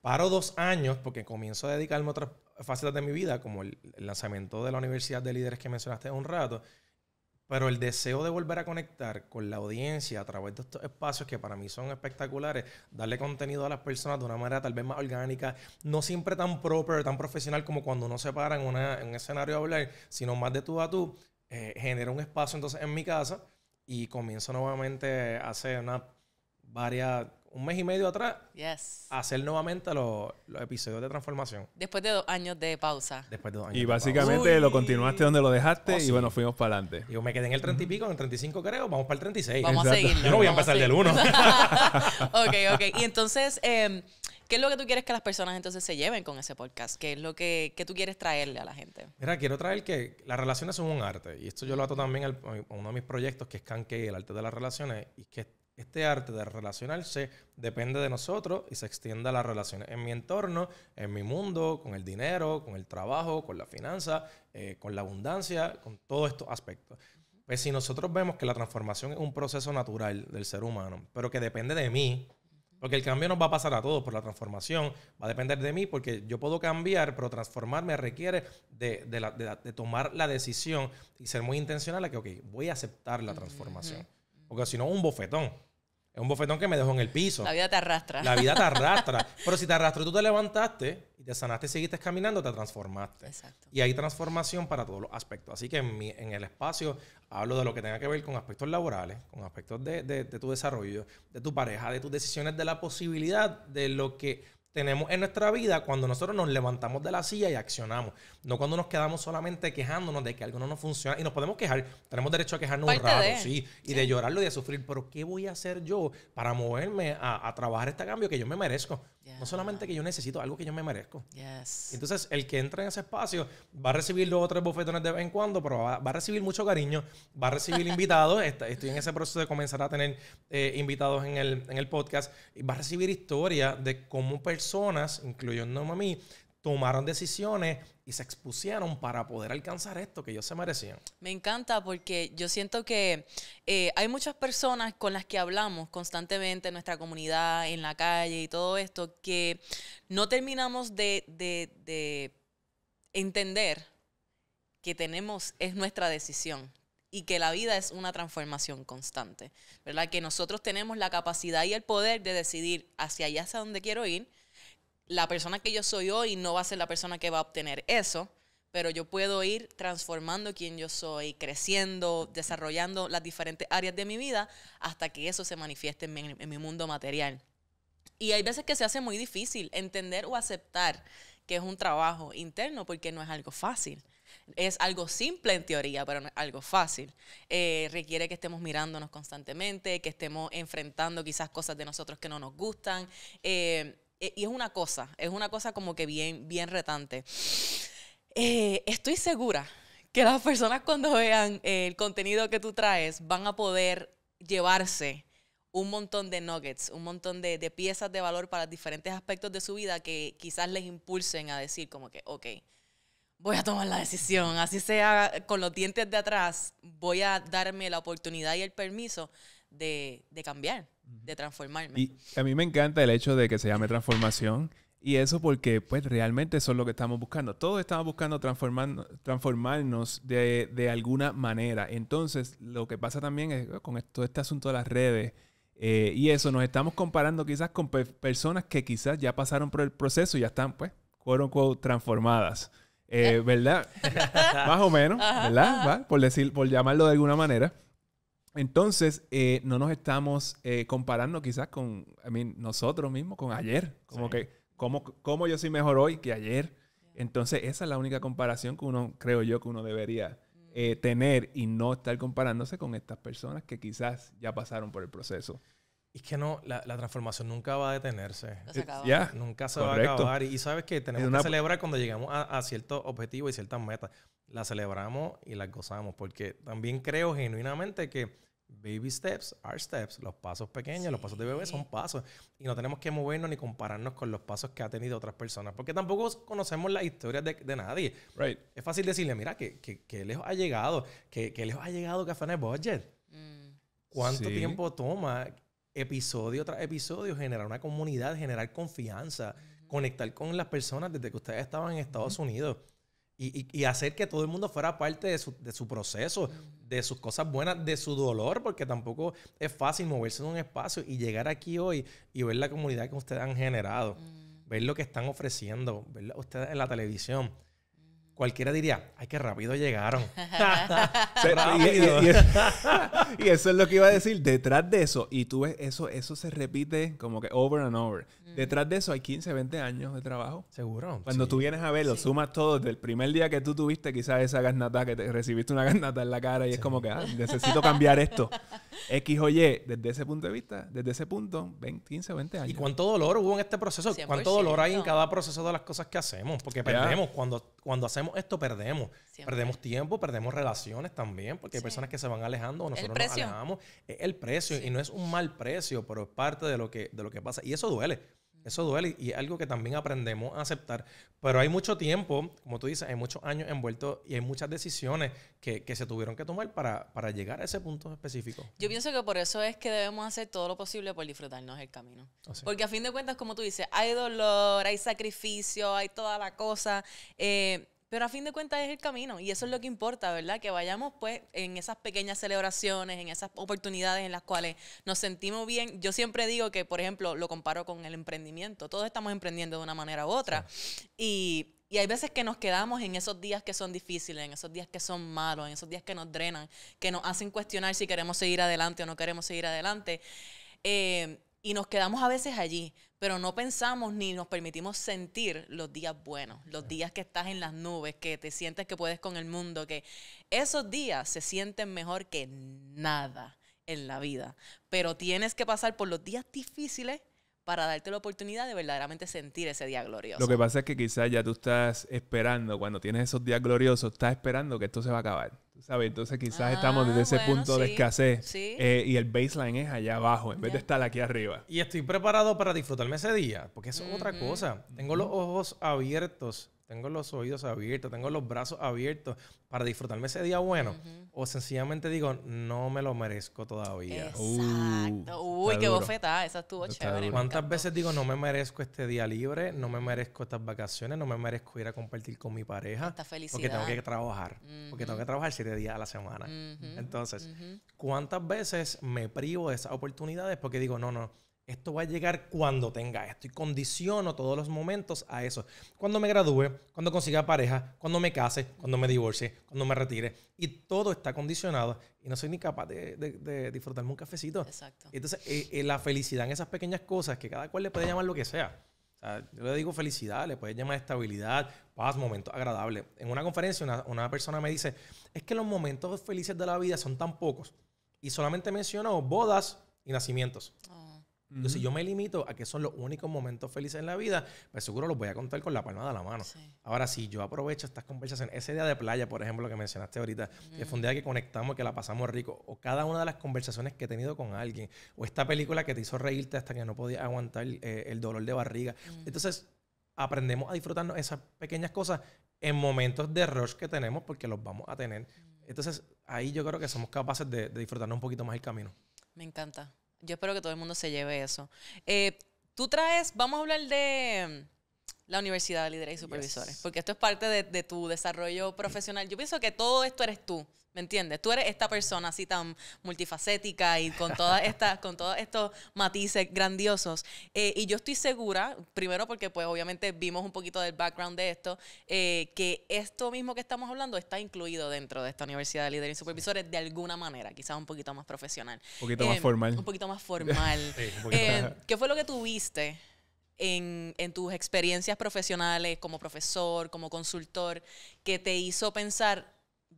Paro dos años porque comienzo a dedicarme a otras facetas de mi vida, como el lanzamiento de la Universidad de Líderes que mencionaste un rato, pero el deseo de volver a conectar con la audiencia a través de estos espacios que para mí son espectaculares, darle contenido a las personas de una manera tal vez más orgánica, no siempre tan proper, tan profesional como cuando uno se para en, una, en un escenario a hablar, sino más de tú a tú, eh, genera un espacio entonces en mi casa y comienzo nuevamente a hacer una varias un mes y medio atrás hacer nuevamente los, episodios de transformación. Después de dos años de pausa. Después de dos años. Y básicamente lo continuaste donde lo dejaste oh, y bueno, fuimos para adelante. Yo me quedé en el 30 y pico, en el 35 creo, vamos para el 36. Vamos a seguir. Yo no voy a empezar del 1. ok, ok. Y entonces, em, ¿qué es lo que tú quieres que las personas entonces se lleven con ese podcast? ¿Qué es lo que, tú quieres traerle a la gente? Mira, quiero traer que las relaciones son un arte. Y esto yo lo ato también a uno de mis proyectos que es Canque, el arte de las relaciones. Y que este arte de relacionarse depende de nosotros y se extiende a las relaciones en mi entorno, en mi mundo, con el dinero, con el trabajo, con la finanza, eh, con la abundancia, con todos estos aspectos. Pues si nosotros vemos que la transformación es un proceso natural del ser humano, pero que depende de mí, porque el cambio nos va a pasar a todos, por la transformación va a depender de mí, porque yo puedo cambiar, pero transformarme requiere de, tomar la decisión y ser muy intencional a que, ok, voy a aceptar la transformación. Porque si no, un bofetón. Es un bofetón que me dejó en el piso. La vida te arrastra. La vida te arrastra. Pero si te arrastró, tú te levantaste y te sanaste y seguiste caminando, te transformaste. Exacto. Y hay transformación para todos los aspectos. Así que en, el espacio hablo de lo que tenga que ver con aspectos laborales, con aspectos de tu desarrollo, de tu pareja, de tus decisiones, de la posibilidad de lo que tenemos en nuestra vida cuando nosotros nos levantamos de la silla y accionamos. No cuando nos quedamos solamente quejándonos de que algo no nos funciona. Y nos podemos quejar. Tenemos derecho a quejarnos un rato, sí. Y de llorarlo y de sufrir. Pero ¿qué voy a hacer yo para moverme a, trabajar este cambio que yo me merezco? No solamente que yo necesito algo que yo me merezco. Entonces, el que entra en ese espacio va a recibir los otros tres bofetones de vez en cuando, pero va, a recibir mucho cariño, va a recibir invitados. Este, estoy en ese proceso de comenzar a tener eh, invitados en el, en el podcast. Y va a recibir historia de cómo personas personas, incluyéndome a mí, tomaron decisiones y se expusieron para poder alcanzar esto que ellos se merecían. Me encanta porque yo siento que eh, hay muchas personas con las que hablamos constantemente en nuestra comunidad, en la calle y todo esto, que no terminamos de, entender que tenemos, es nuestra decisión y que la vida es una transformación constante, ¿verdad? Que nosotros tenemos la capacidad y el poder de decidir hacia allá, hacia donde quiero ir, la persona que yo soy hoy no va a ser la persona que va a obtener eso, pero yo puedo ir transformando quien yo soy, creciendo, desarrollando las diferentes áreas de mi vida hasta que eso se manifieste en mi, mundo material. Y hay veces que se hace muy difícil entender o aceptar que es un trabajo interno porque no es algo fácil. Es algo simple en teoría, pero no es algo fácil. Eh, requiere que estemos mirándonos constantemente, que estemos enfrentando quizás cosas de nosotros que no nos gustan. Eh, eh, y es una cosa, es una cosa como que bien, bien retante. Eh, estoy segura que las personas cuando vean el contenido que tú traes van a poder llevarse un montón de nuggets, un montón de, piezas de valor para diferentes aspectos de su vida que quizás les impulsen a decir como que, ok, voy a tomar la decisión, así sea con los dientes de atrás, voy a darme la oportunidad y el permiso de, de cambiar, de transformarme. Y a mí me encanta el hecho de que se llame transformación. Y eso porque, pues, realmente eso es lo que estamos buscando. Todos estamos buscando transformarnos, transformarnos de, de, alguna manera. Entonces, lo que pasa también es oh, con todo este asunto de las redes eh, y eso, nos estamos comparando quizás con personas que quizás ya pasaron por el proceso y ya están, pues, fueron transformadas. Eh, eh. ¿Verdad? Más o menos, ¿verdad? Por, decir, por llamarlo de alguna manera. Entonces, eh, no nos estamos eh, comparando quizás con nosotros mismos, con ayer. Como que, ¿cómo, ¿cómo, yo soy mejor hoy que ayer? Entonces, esa es la única comparación que uno, creo yo, que uno debería mm. eh, tener y no estar comparándose con estas personas que quizás ya pasaron por el proceso. Es que no, la, la transformación nunca va a detenerse. Ya. Nunca se va a acabar. Y, sabes que tenemos una... que celebrar cuando llegamos a, a ciertos objetivos y ciertas metas la celebramos y la gozamos. Porque también creo genuinamente que baby steps are steps. Los pasos pequeños, los pasos de bebé son pasos. Y no tenemos que movernos ni compararnos con los pasos que ha tenido otras personas. Porque tampoco conocemos las historias de, nadie. Es fácil decirle, mira, que, que, lejos ha llegado, que, que, lejos ha llegado Café en Budget. Mm. ¿Cuánto tiempo toma episodio tras episodio generar una comunidad, generar confianza, conectar con las personas desde que ustedes estaban en Estados Unidos? Y, hacer que todo el mundo fuera parte de su, proceso, de sus cosas buenas, de su dolor, porque tampoco es fácil moverse en un espacio y llegar aquí hoy y ver la comunidad que ustedes han generado, mm. ver lo que están ofreciendo, ver ustedes en la televisión cualquiera diría, ay, qué rápido llegaron. Y, eso es lo que iba a decir. Detrás de eso, y tú ves, eso, eso se repite como que over and over. Detrás de eso hay 15, 20 años de trabajo. Seguro. Cuando tú vienes a ver lo sumas todo desde el primer día que tú tuviste quizás esa garnata, que te recibiste una garnata en la cara y es como que, ah, necesito cambiar esto. X o Y, desde ese punto de vista, desde ese punto, 15, 20 años. ¿Y cuánto dolor hubo en este proceso? ¿Cuánto dolor hay en cada proceso de las cosas que hacemos? Porque perdemos cuando, cuando hacemos esto, perdemos. Perdemos tiempo, perdemos relaciones también, porque hay personas que se van alejando, nosotros nos alejamos. El precio, y no es un mal precio, pero es parte de lo que, de lo que pasa. Y eso duele. Eso duele y es algo que también aprendemos a aceptar. Pero hay mucho tiempo, como tú dices, hay muchos años envueltos y hay muchas decisiones que, se tuvieron que tomar para, para, llegar a ese punto específico. Yo pienso que por eso es que debemos hacer todo lo posible por disfrutarnos el camino. Porque a fin de cuentas, como tú dices, hay dolor, hay sacrificio, hay toda la cosa. Eh, pero a fin de cuentas es el camino y eso es lo que importa, ¿verdad? Que vayamos pues en esas pequeñas celebraciones, en esas oportunidades en las cuales nos sentimos bien. Yo siempre digo que, por ejemplo, lo comparo con el emprendimiento. Todos estamos emprendiendo de una manera u otra. Y, hay veces que nos quedamos en esos días que son difíciles, en esos días que son malos, en esos días que nos drenan, que nos hacen cuestionar si queremos seguir adelante o no queremos seguir adelante. Eh, y nos quedamos a veces allí pero no pensamos ni nos permitimos sentir los días buenos, los días que estás en las nubes, que te sientes que puedes con el mundo, que esos días se sienten mejor que nada en la vida. Pero tienes que pasar por los días difíciles para darte la oportunidad de verdaderamente sentir ese día glorioso. Lo que pasa es que quizás ya tú estás esperando, cuando tienes esos días gloriosos, estás esperando que esto se va a acabar. ¿sabes? Entonces quizás ah, estamos desde ese punto de escasez eh, y el baseline es allá abajo en vez de estar aquí arriba. Y estoy preparado para disfrutarme ese día, porque es otra cosa. Tengo los ojos abiertos tengo los oídos abiertos, tengo los brazos abiertos para disfrutarme ese día bueno. O sencillamente digo, no me lo merezco todavía. Exacto. Uh, Uy, qué bofetada esa estuvo chévere. ¿Cuántas veces digo, no me merezco este día libre, no me merezco estas vacaciones, no me merezco ir a compartir con mi pareja? Porque tengo que trabajar. Porque tengo que trabajar siete días a la semana. Entonces, ¿cuántas veces me privo de esas oportunidades? Porque digo, no, no esto va a llegar cuando tenga esto y condiciono todos los momentos a eso. Cuando me gradúe, cuando consiga pareja, cuando me case, cuando me divorcie, cuando me retire. Y todo está condicionado y no soy ni capaz de, de, disfrutarme un cafecito. Exacto. Entonces, eh, eh, la felicidad en esas pequeñas cosas que cada cual le puede llamar lo que sea. yo le digo felicidad, le puede llamar estabilidad, paz, momentos agradables. En una conferencia una, una persona me dice, es que los momentos felices de la vida son tan pocos. Y solamente menciono bodas y nacimientos. Oh, entonces si yo me limito a que son los únicos momentos felices en la vida, pues seguro los voy a contar con la palma de la mano. Ahora, si yo aprovecho estas conversaciones, ese día de playa, por ejemplo, que mencionaste ahorita, es que un día que conectamos, que la pasamos rico, o cada una de las conversaciones que he tenido con alguien, o esta película que te hizo reírte hasta que no podías aguantar eh, el dolor de barriga. Entonces, aprendemos a disfrutarnos esas pequeñas cosas en momentos de rush que tenemos, porque los vamos a tener. Entonces, ahí yo creo que somos capaces de, de disfrutarnos un poquito más el camino. Me encanta yo espero que todo el mundo se lleve eso. Eh, tú traes, vamos a hablar de mm, la Universidad de Líderes y Supervisores, porque esto es parte de, tu desarrollo profesional. Yo pienso que todo esto eres tú. ¿Me entiendes? Tú eres esta persona así tan multifacética y con todas estas, con todos estos matices grandiosos. Eh, y yo estoy segura, primero porque pues obviamente vimos un poquito del background de esto, eh, que esto mismo que estamos hablando está incluido dentro de esta Universidad de Líderes y Supervisores de alguna manera, quizás un poquito más profesional. Un poquito eh, más formal. Un poquito más formal. ¿Qué fue lo que tuviste? En, en, tus experiencias profesionales como profesor, como consultor, que te hizo pensar,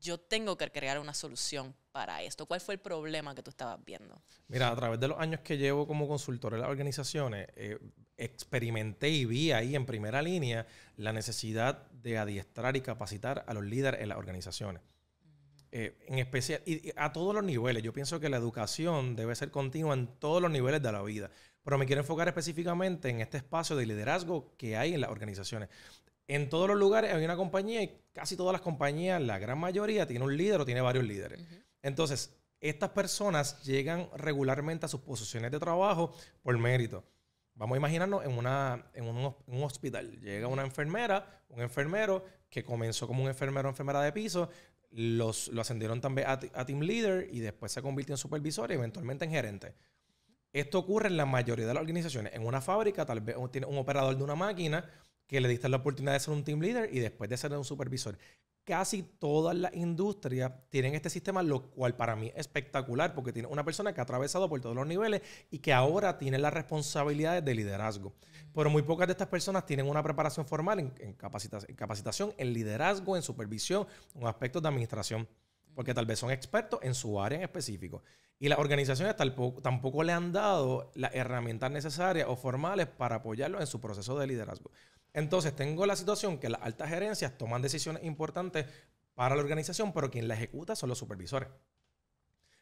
yo tengo que crear una solución para esto. ¿Cuál fue el problema que tú estabas viendo? Mira, a través de los años que llevo como consultor en las organizaciones, eh, experimenté y vi ahí en primera línea la necesidad de adiestrar y capacitar a los líderes en las organizaciones. Eh, en especial, y, y a todos los niveles. Yo pienso que la educación debe ser continua en todos los niveles de la vida. Pero me quiero enfocar específicamente en este espacio de liderazgo que hay en las organizaciones en todos los lugares hay una compañía y casi todas las compañías, la gran mayoría, tiene un líder o tiene varios líderes. Entonces, estas personas llegan regularmente a sus posiciones de trabajo por mérito. Vamos a imaginarnos en, una, en un, hospital. Llega una enfermera, un enfermero que comenzó como un enfermero o enfermera de piso, los, lo ascendieron también a, a team leader y después se convirtió en supervisor y eventualmente en gerente. Esto ocurre en la mayoría de las organizaciones. En una fábrica, tal vez tiene un operador de una máquina que le diste la oportunidad de ser un team leader y después de ser un supervisor. Casi todas las industrias tienen este sistema, lo cual para mí es espectacular porque tiene una persona que ha atravesado por todos los niveles y que ahora tiene las responsabilidades de liderazgo. Pero muy pocas de estas personas tienen una preparación formal en, capacitación, en liderazgo, en supervisión, en aspectos de administración porque tal vez son expertos en su área en específico. Y las organizaciones tampoco, tampoco le han dado las herramientas necesarias o formales para apoyarlo en su proceso de liderazgo. Entonces, tengo la situación que las altas gerencias toman decisiones importantes para la organización, pero quien la ejecuta son los supervisores.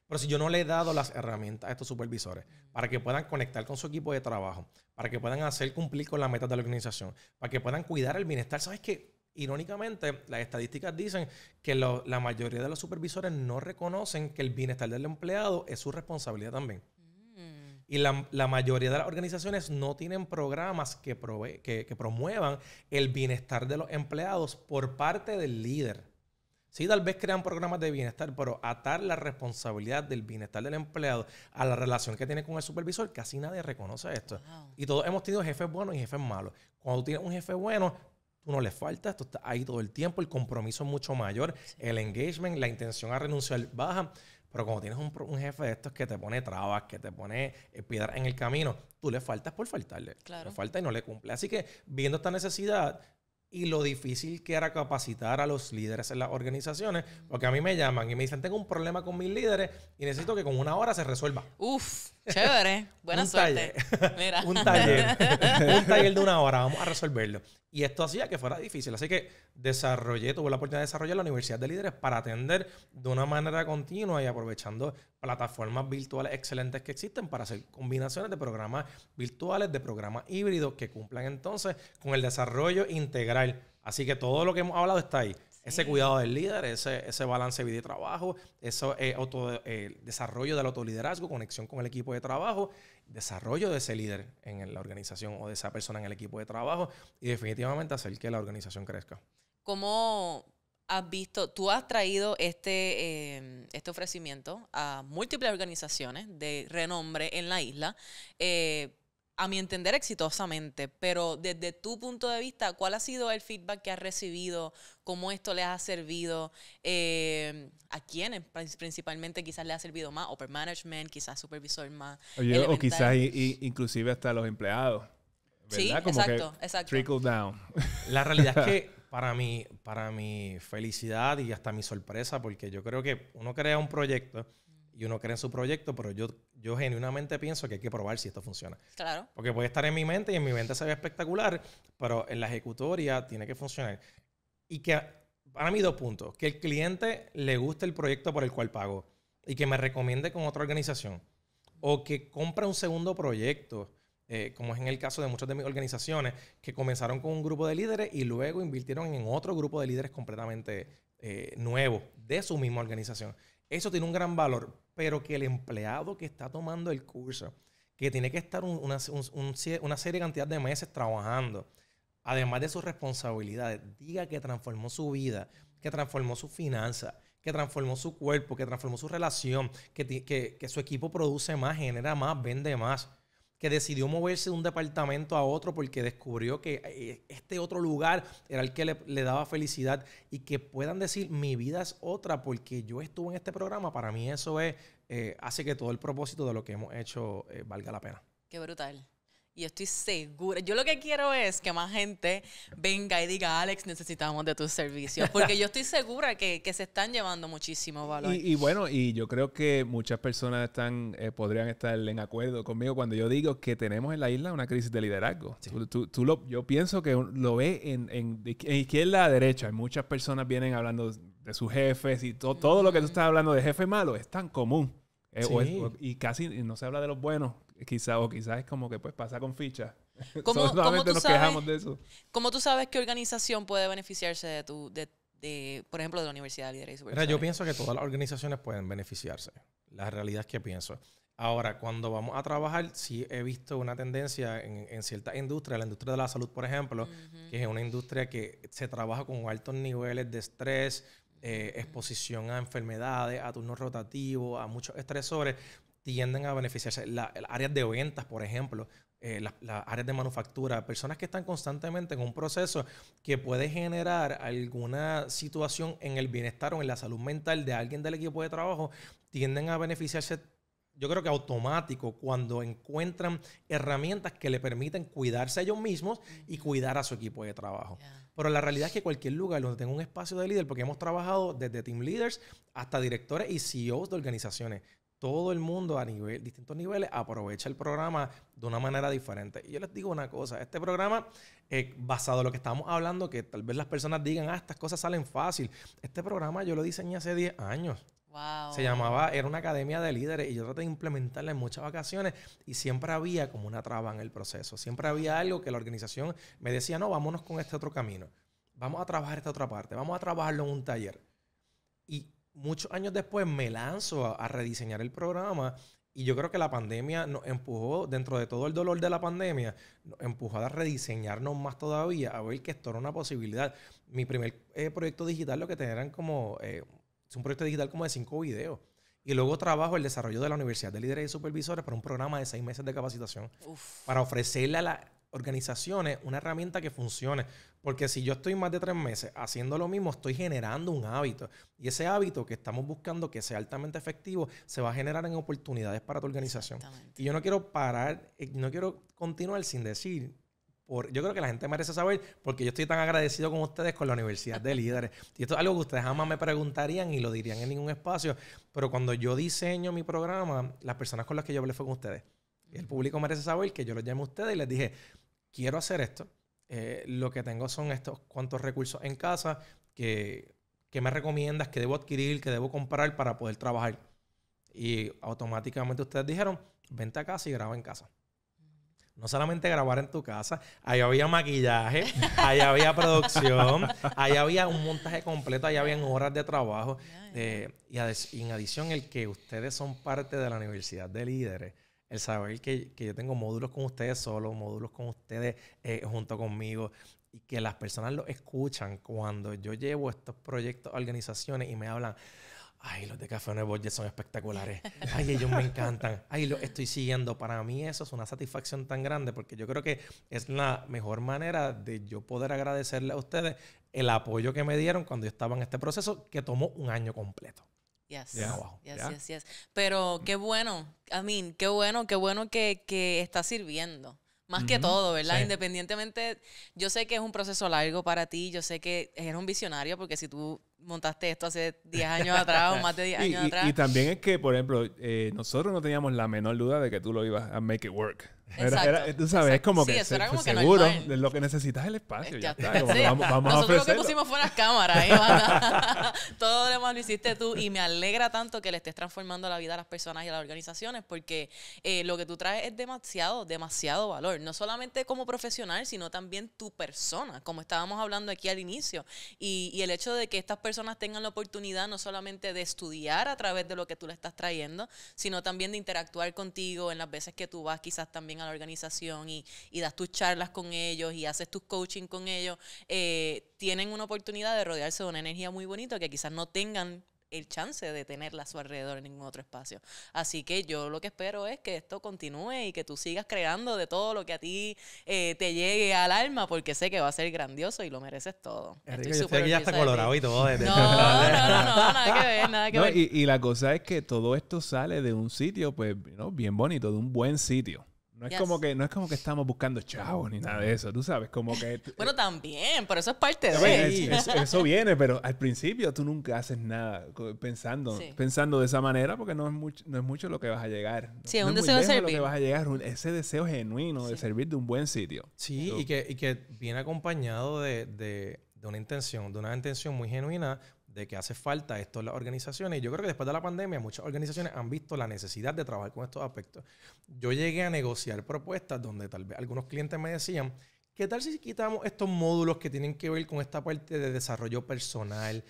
Pero si yo no le he dado las herramientas a estos supervisores para que puedan conectar con su equipo de trabajo, para que puedan hacer cumplir con las metas de la organización, para que puedan cuidar el bienestar, ¿sabes que, Irónicamente, las estadísticas dicen que la mayoría de los supervisores no reconocen que el bienestar del empleado es su responsabilidad también. Y la, la mayoría de las organizaciones no tienen programas que, que, promuevan el bienestar de los empleados por parte del líder. Sí, tal vez crean programas de bienestar, pero atar la responsabilidad del bienestar del empleado a la relación que tiene con el supervisor, casi nadie reconoce esto. Y todos hemos tenido jefes buenos y jefes malos. Cuando tienes un jefe bueno, tú no le faltas, esto estás ahí todo el tiempo, el compromiso es mucho mayor, el engagement, la intención a renunciar baja. Pero como tienes un, jefe de estos que te pone trabas, que te pone eh, piedras en el camino, tú le faltas por faltarle. Claro. Le falta y no le cumple. Así que viendo esta necesidad y lo difícil que era capacitar a los líderes en las organizaciones, porque a mí me llaman y me dicen, tengo un problema con mis líderes y necesito que con una hora se resuelva. Uf. Chévere, buena suerte. un taller. un taller de una hora, vamos a resolverlo. Y esto hacía que fuera difícil. Así que desarrollé, tuve la oportunidad de desarrollar la Universidad de Líderes para atender de una manera continua y aprovechando plataformas virtuales excelentes que existen para hacer combinaciones de programas virtuales, de programas híbridos que cumplan entonces con el desarrollo integral. Así que todo lo que hemos hablado está ahí ese cuidado del líder, ese, ese balance de vida y trabajo, eso eh, eh, desarrollo del autoliderazgo, conexión con el equipo de trabajo, desarrollo de ese líder en la organización o de esa persona en el equipo de trabajo y definitivamente hacer que la organización crezca. ¿Cómo has visto, tú has traído este, em, este ofrecimiento a múltiples organizaciones de renombre en la isla? Eh, a mi entender, exitosamente, pero desde tu punto de vista, ¿cuál ha sido el feedback que has recibido? cómo esto les ha servido, eh, a quiénes principalmente quizás les ha servido más, upper management, quizás supervisor más. o quizás inclusive hasta los empleados. Sí, Como exacto, que exacto. Trickle down. La realidad es que para mi, para mi felicidad y hasta mi sorpresa, porque yo creo que uno crea un proyecto y uno cree en su proyecto, pero yo, yo genuinamente pienso que hay que probar si esto funciona. Claro. Porque puede estar en mi mente y en mi mente se ve espectacular, pero en la ejecutoria tiene que funcionar y que para mí dos puntos, que el cliente le guste el proyecto por el cual pago y que me recomiende con otra organización o que compre un segundo proyecto. Eh, como es en el caso de muchas de mis organizaciones, que comenzaron con un grupo de líderes y luego invirtieron en otro grupo de líderes completamente eh, nuevo de su misma organización. Eso tiene un gran valor, pero que el empleado que está tomando el curso, que tiene que estar una, serie cantidad de meses trabajando, además de sus responsabilidades, diga que transformó su vida, que transformó su finanza, que transformó su cuerpo, que transformó su relación, que, su equipo produce más, genera más, vende más, que decidió moverse de un departamento a otro porque descubrió que eh, este otro lugar era el que le, daba felicidad y que puedan decir, mi vida es otra porque yo estuve en este programa, para mí eso es, eh, hace que todo el propósito de lo que hemos hecho eh, valga la pena. Qué brutal. Y estoy segura. Yo lo que quiero es que más gente venga y diga, Alex, necesitamos de tus servicios. Porque yo estoy segura que, se están llevando muchísimo valor. Y, bueno, y yo creo que muchas personas están eh, podrían estar en acuerdo conmigo cuando yo digo que tenemos en la isla una crisis de liderazgo. Tú, yo pienso que lo ve en, en, izquierda a derecha. Muchas personas vienen hablando de sus jefes y todo lo que tú estás hablando de jefe malo es tan común. Eh, y casi no se habla de los buenos quizá, o quizás es como que pues pasa con fichas. ¿Cómo, tú sabes, quejamos ¿Cómo tú sabes qué organización puede beneficiarse de tu, de, de por ejemplo, de la Universidad de Líderes yo pienso que todas las organizaciones pueden beneficiarse. La realidad es que pienso. Ahora, cuando vamos a trabajar, sí he visto una tendencia en, ciertas industrias, la industria de la salud, por ejemplo, que es una industria que se trabaja con altos niveles de estrés, eh, exposición a enfermedades, a turnos rotativos, a muchos estresores tienden a beneficiarse. Las áreas de ventas, por ejemplo, eh, las áreas de manufactura, personas que están constantemente en un proceso que puede generar alguna situación en el bienestar o en la salud mental de alguien del equipo de trabajo, tienden a beneficiarse. Yo creo que automático cuando encuentran herramientas que le permiten cuidarse a ellos mismos y cuidar a su equipo de trabajo. Pero la realidad es que cualquier lugar donde tenga un espacio de líder, porque hemos trabajado desde team leaders hasta directores y CEOs de organizaciones todo el mundo a nivel, distintos niveles aprovecha el programa de una manera diferente. Y yo les digo una cosa, este programa, eh, basado en lo que estamos hablando, que tal vez las personas digan, ah, estas cosas salen fácil. Este programa yo lo diseñé hace 10 años. Wow. Se llamaba, era una academia de líderes y yo traté de implementarla en muchas vacaciones y siempre había como una traba en el proceso. Siempre había algo que la organización me decía, no, vámonos con este otro camino. Vamos a trabajar esta otra parte, vamos a trabajarlo en un taller muchos años después me lanzo a, rediseñar el programa y yo creo que la pandemia nos empujó, dentro de todo el dolor de la pandemia, nos empujó a rediseñarnos más todavía, a ver que esto era una posibilidad. Mi primer eh, proyecto digital lo que tenían como, eh, es un proyecto digital como de cinco videos. Y luego trabajo el desarrollo de la Universidad de Líderes y Supervisores para un programa de seis meses de capacitación para ofrecerle a la organizaciones una herramienta que funcione. Porque si yo estoy más de tres meses haciendo lo mismo, estoy generando un hábito. Y ese hábito que estamos buscando que sea altamente efectivo se va a generar en oportunidades para tu organización. Y yo no quiero parar, eh, no quiero continuar sin decir yo creo que la gente merece saber porque yo estoy tan agradecido con ustedes con la Universidad de Líderes. Y esto es algo que ustedes jamás me preguntarían y lo dirían en ningún espacio, pero cuando yo diseño mi programa, las personas con las que yo hablé fue con ustedes. el público merece saber que yo los llamé a ustedes y les dije, quiero hacer esto, eh, lo que tengo son estos cuantos recursos en casa que, me recomiendas, que debo adquirir, que debo comprar para poder trabajar. Y automáticamente ustedes dijeron, vente a casa y graba en casa. No solamente grabar en tu casa, ahí había maquillaje, ahí había producción, ahí había un montaje completo, ahí habían horas de trabajo. Eh, y en adición, el que ustedes son parte de la Universidad de Líderes el saber que, yo tengo módulos con ustedes solo módulos con ustedes eh, junto conmigo y que las personas lo escuchan cuando yo llevo estos proyectos a organizaciones y me hablan. Ay, los de Café Nuevo son espectaculares. Ay, ellos me encantan. Ay, los estoy siguiendo. Para mí eso es una satisfacción tan grande porque yo creo que es la mejor manera de yo poder agradecerle a ustedes el apoyo que me dieron cuando yo estaba en este proceso que tomó un año completo. Yes. Pero qué bueno, I mean, qué bueno, qué bueno que, que está sirviendo. Más que todo, ¿verdad? Independientemente, yo sé que es un proceso largo para ti, yo sé que eres un visionario, porque si tú montaste esto hace 10 años atrás o más de 10 años atrás. Y, también es que, por ejemplo, eh, nosotros no teníamos la menor duda de que tú lo ibas a make it work exacto eh, tú sabes, es como que, seguro lo que necesitas es el espacio. Ya, está. vamos, Nosotros lo que pusimos fue las cámaras. Todo lo demás lo hiciste tú y me alegra tanto que le estés transformando la vida a las personas y a las organizaciones porque eh, lo que tú traes es demasiado, demasiado valor. No solamente como profesional, sino también tu persona, como estábamos hablando aquí al inicio. Y, y el hecho de que estas personas tengan la oportunidad no solamente de estudiar a través de lo que tú le estás trayendo, sino también de interactuar contigo en las veces que tú vas quizás también la organización y, das tus charlas con ellos y haces tus coaching con ellos, eh, tienen una oportunidad de rodearse de una energía muy bonita que quizás no tengan el chance de tenerla a su alrededor en ningún otro espacio. Así que yo lo que espero es que esto continúe y que tú sigas creando de todo lo que a ti eh, te llegue al alma, porque sé que va a ser grandioso y lo mereces todo. Estoy ya colorado y todo. no, no, no, nada que ver, nada que Y, la cosa es que todo esto sale de un sitio, pues, bien bonito, de un buen sitio. No es, como que, no es como que estamos buscando chavos ni nada de eso, tú sabes, como que... bueno, también, pero eso es parte de... Sí. eso viene, pero al principio tú nunca haces nada pensando, pensando de esa manera porque no es, mucho, no es mucho lo que vas a llegar. Sí, no un deseo de servir. lo que vas a llegar, ese deseo genuino de servir de un buen sitio. Sí, y que, que viene acompañado de, de una intención, de una intención muy genuina, de que hace falta esto en las organizaciones. Y yo creo que después de la pandemia muchas organizaciones han visto la necesidad de trabajar con estos aspectos. Yo llegué a negociar propuestas donde tal vez algunos clientes me decían, ¿qué tal si quitamos estos módulos que tienen que ver con esta parte de desarrollo personal,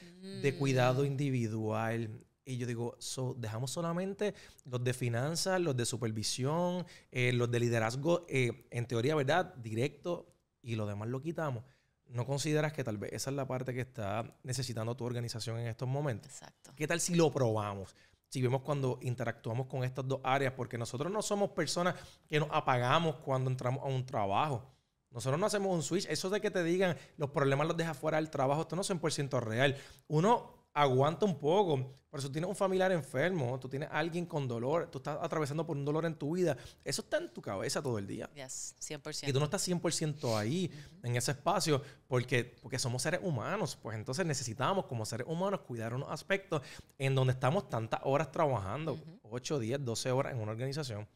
de cuidado mm. individual? Y yo digo, dejamos solamente los de finanzas, los de supervisión, eh, los de liderazgo, eh, en teoría, ¿verdad? Directo, y lo demás lo quitamos. ¿no consideras que tal vez esa es la parte que está necesitando tu organización en estos momentos? Exacto. ¿Qué tal si lo probamos? Si vemos cuando interactuamos con estas dos áreas, porque nosotros no somos personas que nos apagamos cuando entramos a un trabajo. Nosotros no hacemos un switch. Eso de que te digan los problemas los dejas fuera del trabajo, esto no es 100% real. Uno aguanta un poco. por eso tienes un familiar enfermo, tú tienes alguien con dolor, tú estás atravesando por un dolor en tu vida, eso está en tu cabeza todo el día. 100%. Y tú no estás 100% ahí, en ese espacio, porque, porque somos seres humanos. Pues entonces necesitamos, como seres humanos, cuidar unos aspectos en donde estamos tantas horas trabajando, 8, 10, 12 horas en una organización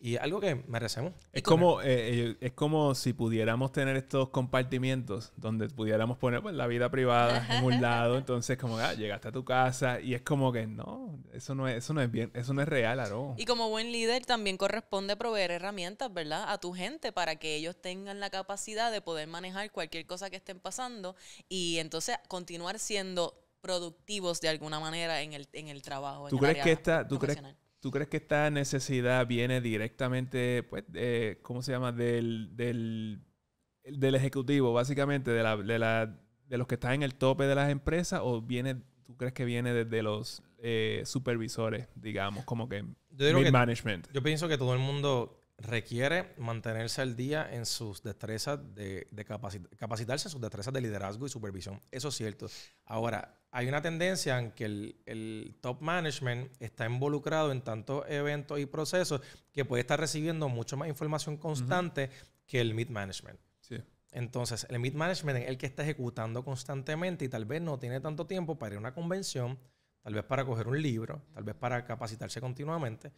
y algo que merecemos. Es como, eh, eh, es como si pudiéramos tener estos compartimientos donde pudiéramos poner pues, la vida privada en un lado, entonces como ah, llegaste a tu casa y es como que no, eso no es, eso no es bien, eso no es real, Aro. Y como buen líder también corresponde proveer herramientas, ¿verdad? A tu gente para que ellos tengan la capacidad de poder manejar cualquier cosa que estén pasando y entonces continuar siendo productivos de alguna manera en el, en el trabajo. ¿Tú crees que esta, ¿Tú crees que esta necesidad viene directamente, pues, de, ¿cómo se llama? Del, del, ejecutivo, básicamente, de, de, los que están en el tope de las empresas, o viene, tú crees que viene desde los eh, supervisores, digamos, como que management? yo pienso que todo el mundo requiere mantenerse al día en sus destrezas de, capacitarse en sus destrezas de liderazgo y supervisión. Eso es cierto. Ahora, hay una tendencia en que el, top management está involucrado en tantos eventos y procesos que puede estar recibiendo mucho más información constante que el mid management. Entonces, el mid management es el que está ejecutando constantemente y tal vez no tiene tanto tiempo para ir a una convención, tal vez para coger un libro, tal vez para capacitarse continuamente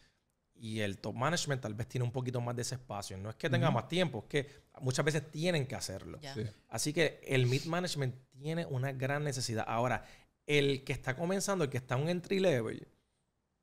y el top management tal vez tiene un poquito más de ese espacio. No es que tenga más tiempo, es que muchas veces tienen que hacerlo. Así que el mid management tiene una gran necesidad. Ahora, el que está comenzando, el que está en un entry level,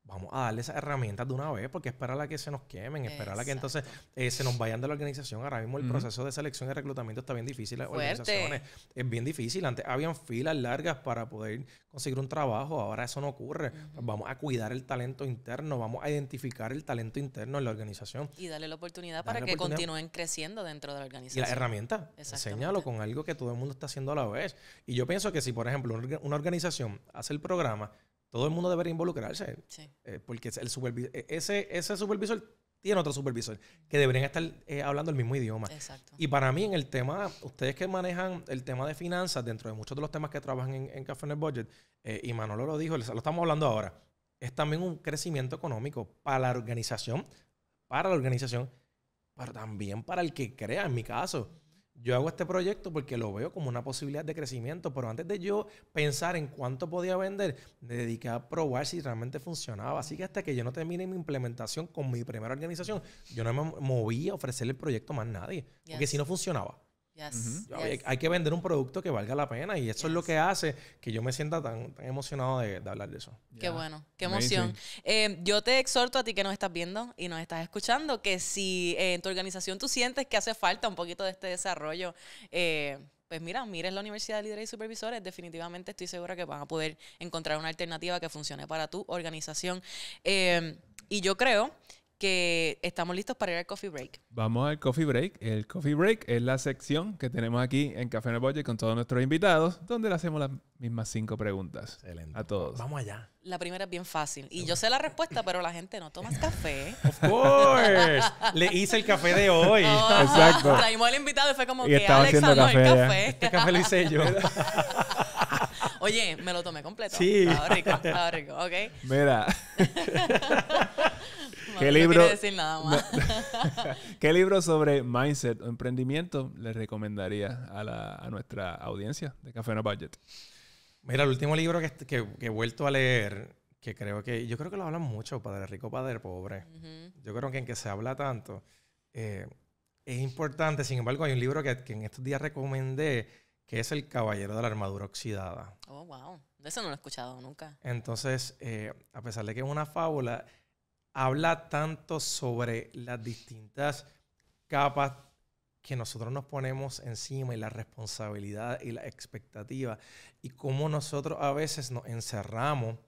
vamos a darle esas herramientas de una vez, porque esperar a que se nos quemen, esperar a que entonces eh, se nos vayan de la organización. Ahora mismo el proceso de selección y reclutamiento está bien difícil. Las organizaciones es bien difícil. Antes habían filas largas para poder conseguir un trabajo, ahora eso no ocurre. vamos a cuidar el talento interno, vamos a identificar el talento interno en la organización. Y darle la oportunidad para que continúen creciendo dentro de la organización. Y la herramienta, enséñalo con algo que todo el mundo está haciendo a la vez. Y yo pienso que si, por ejemplo, una organización hace el programa, todo el mundo debería involucrarse. Eh, porque el e-, ese, ese supervisor tiene otro supervisor que deberían estar eh, hablando el mismo idioma. Y para mí, en el tema, ustedes que manejan el tema de finanzas, dentro de muchos de los temas que trabajan en, Café en Budget, eh, y Manolo lo dijo, lo estamos hablando ahora, es también un crecimiento económico para la organización, para la organización, pero también para el que crea, en mi caso yo hago este proyecto porque lo veo como una posibilidad de crecimiento, pero antes de yo pensar en cuánto podía vender, me dediqué a probar si realmente funcionaba. Así que hasta que yo no termine mi implementación con mi primera organización, yo no me moví a ofrecerle el proyecto más a nadie, porque si no funcionaba hay, que vender un producto que valga la pena y eso es lo que hace que yo me sienta tan, tan emocionado de, hablar de eso. Qué bueno, qué emoción. Em, yo te exhorto a ti que nos estás viendo y nos estás escuchando que si eh, en tu organización tú sientes que hace falta un poquito de este desarrollo, eh, pues mira, miren la Universidad de Líderes y Supervisores, definitivamente estoy segura que van a poder encontrar una alternativa que funcione para tu organización. Em, y yo creo que estamos listos para ir al coffee break. Vamos al coffee break. El coffee break es la sección que tenemos aquí en Café en el Budget con todos nuestros invitados, donde le hacemos las mismas cinco preguntas a todos. Vamos allá. La primera es bien fácil. Y yo sé la respuesta, pero la gente no toma café. Of course. Le hice el café de hoy. Exacto. Traímos al invitado y fue como que Alex el ¿eh? este café. lo hice yo. Oye, me lo tomé completo. Sí. Estaba rico, estaba rico. Ok. Mira. ¿Qué libro? ¿Qué libro sobre mindset o emprendimiento le recomendaría a, nuestra audiencia de Café No Budget? Mira, el último libro que, he vuelto a leer, que creo que, yo creo que lo hablan mucho, Padre Rico, Padre Pobre. Yo creo que en que se habla tanto, eh, es importante, sin embargo, hay un libro que, en estos días recomendé, que es El Caballero de la Armadura Oxidada. Oh, wow. De eso no lo he escuchado nunca. Entonces, eh, a pesar de que es una fábula, habla tanto sobre las distintas capas que nosotros nos ponemos encima y la responsabilidad y la expectativa y cómo nosotros a veces nos encerramos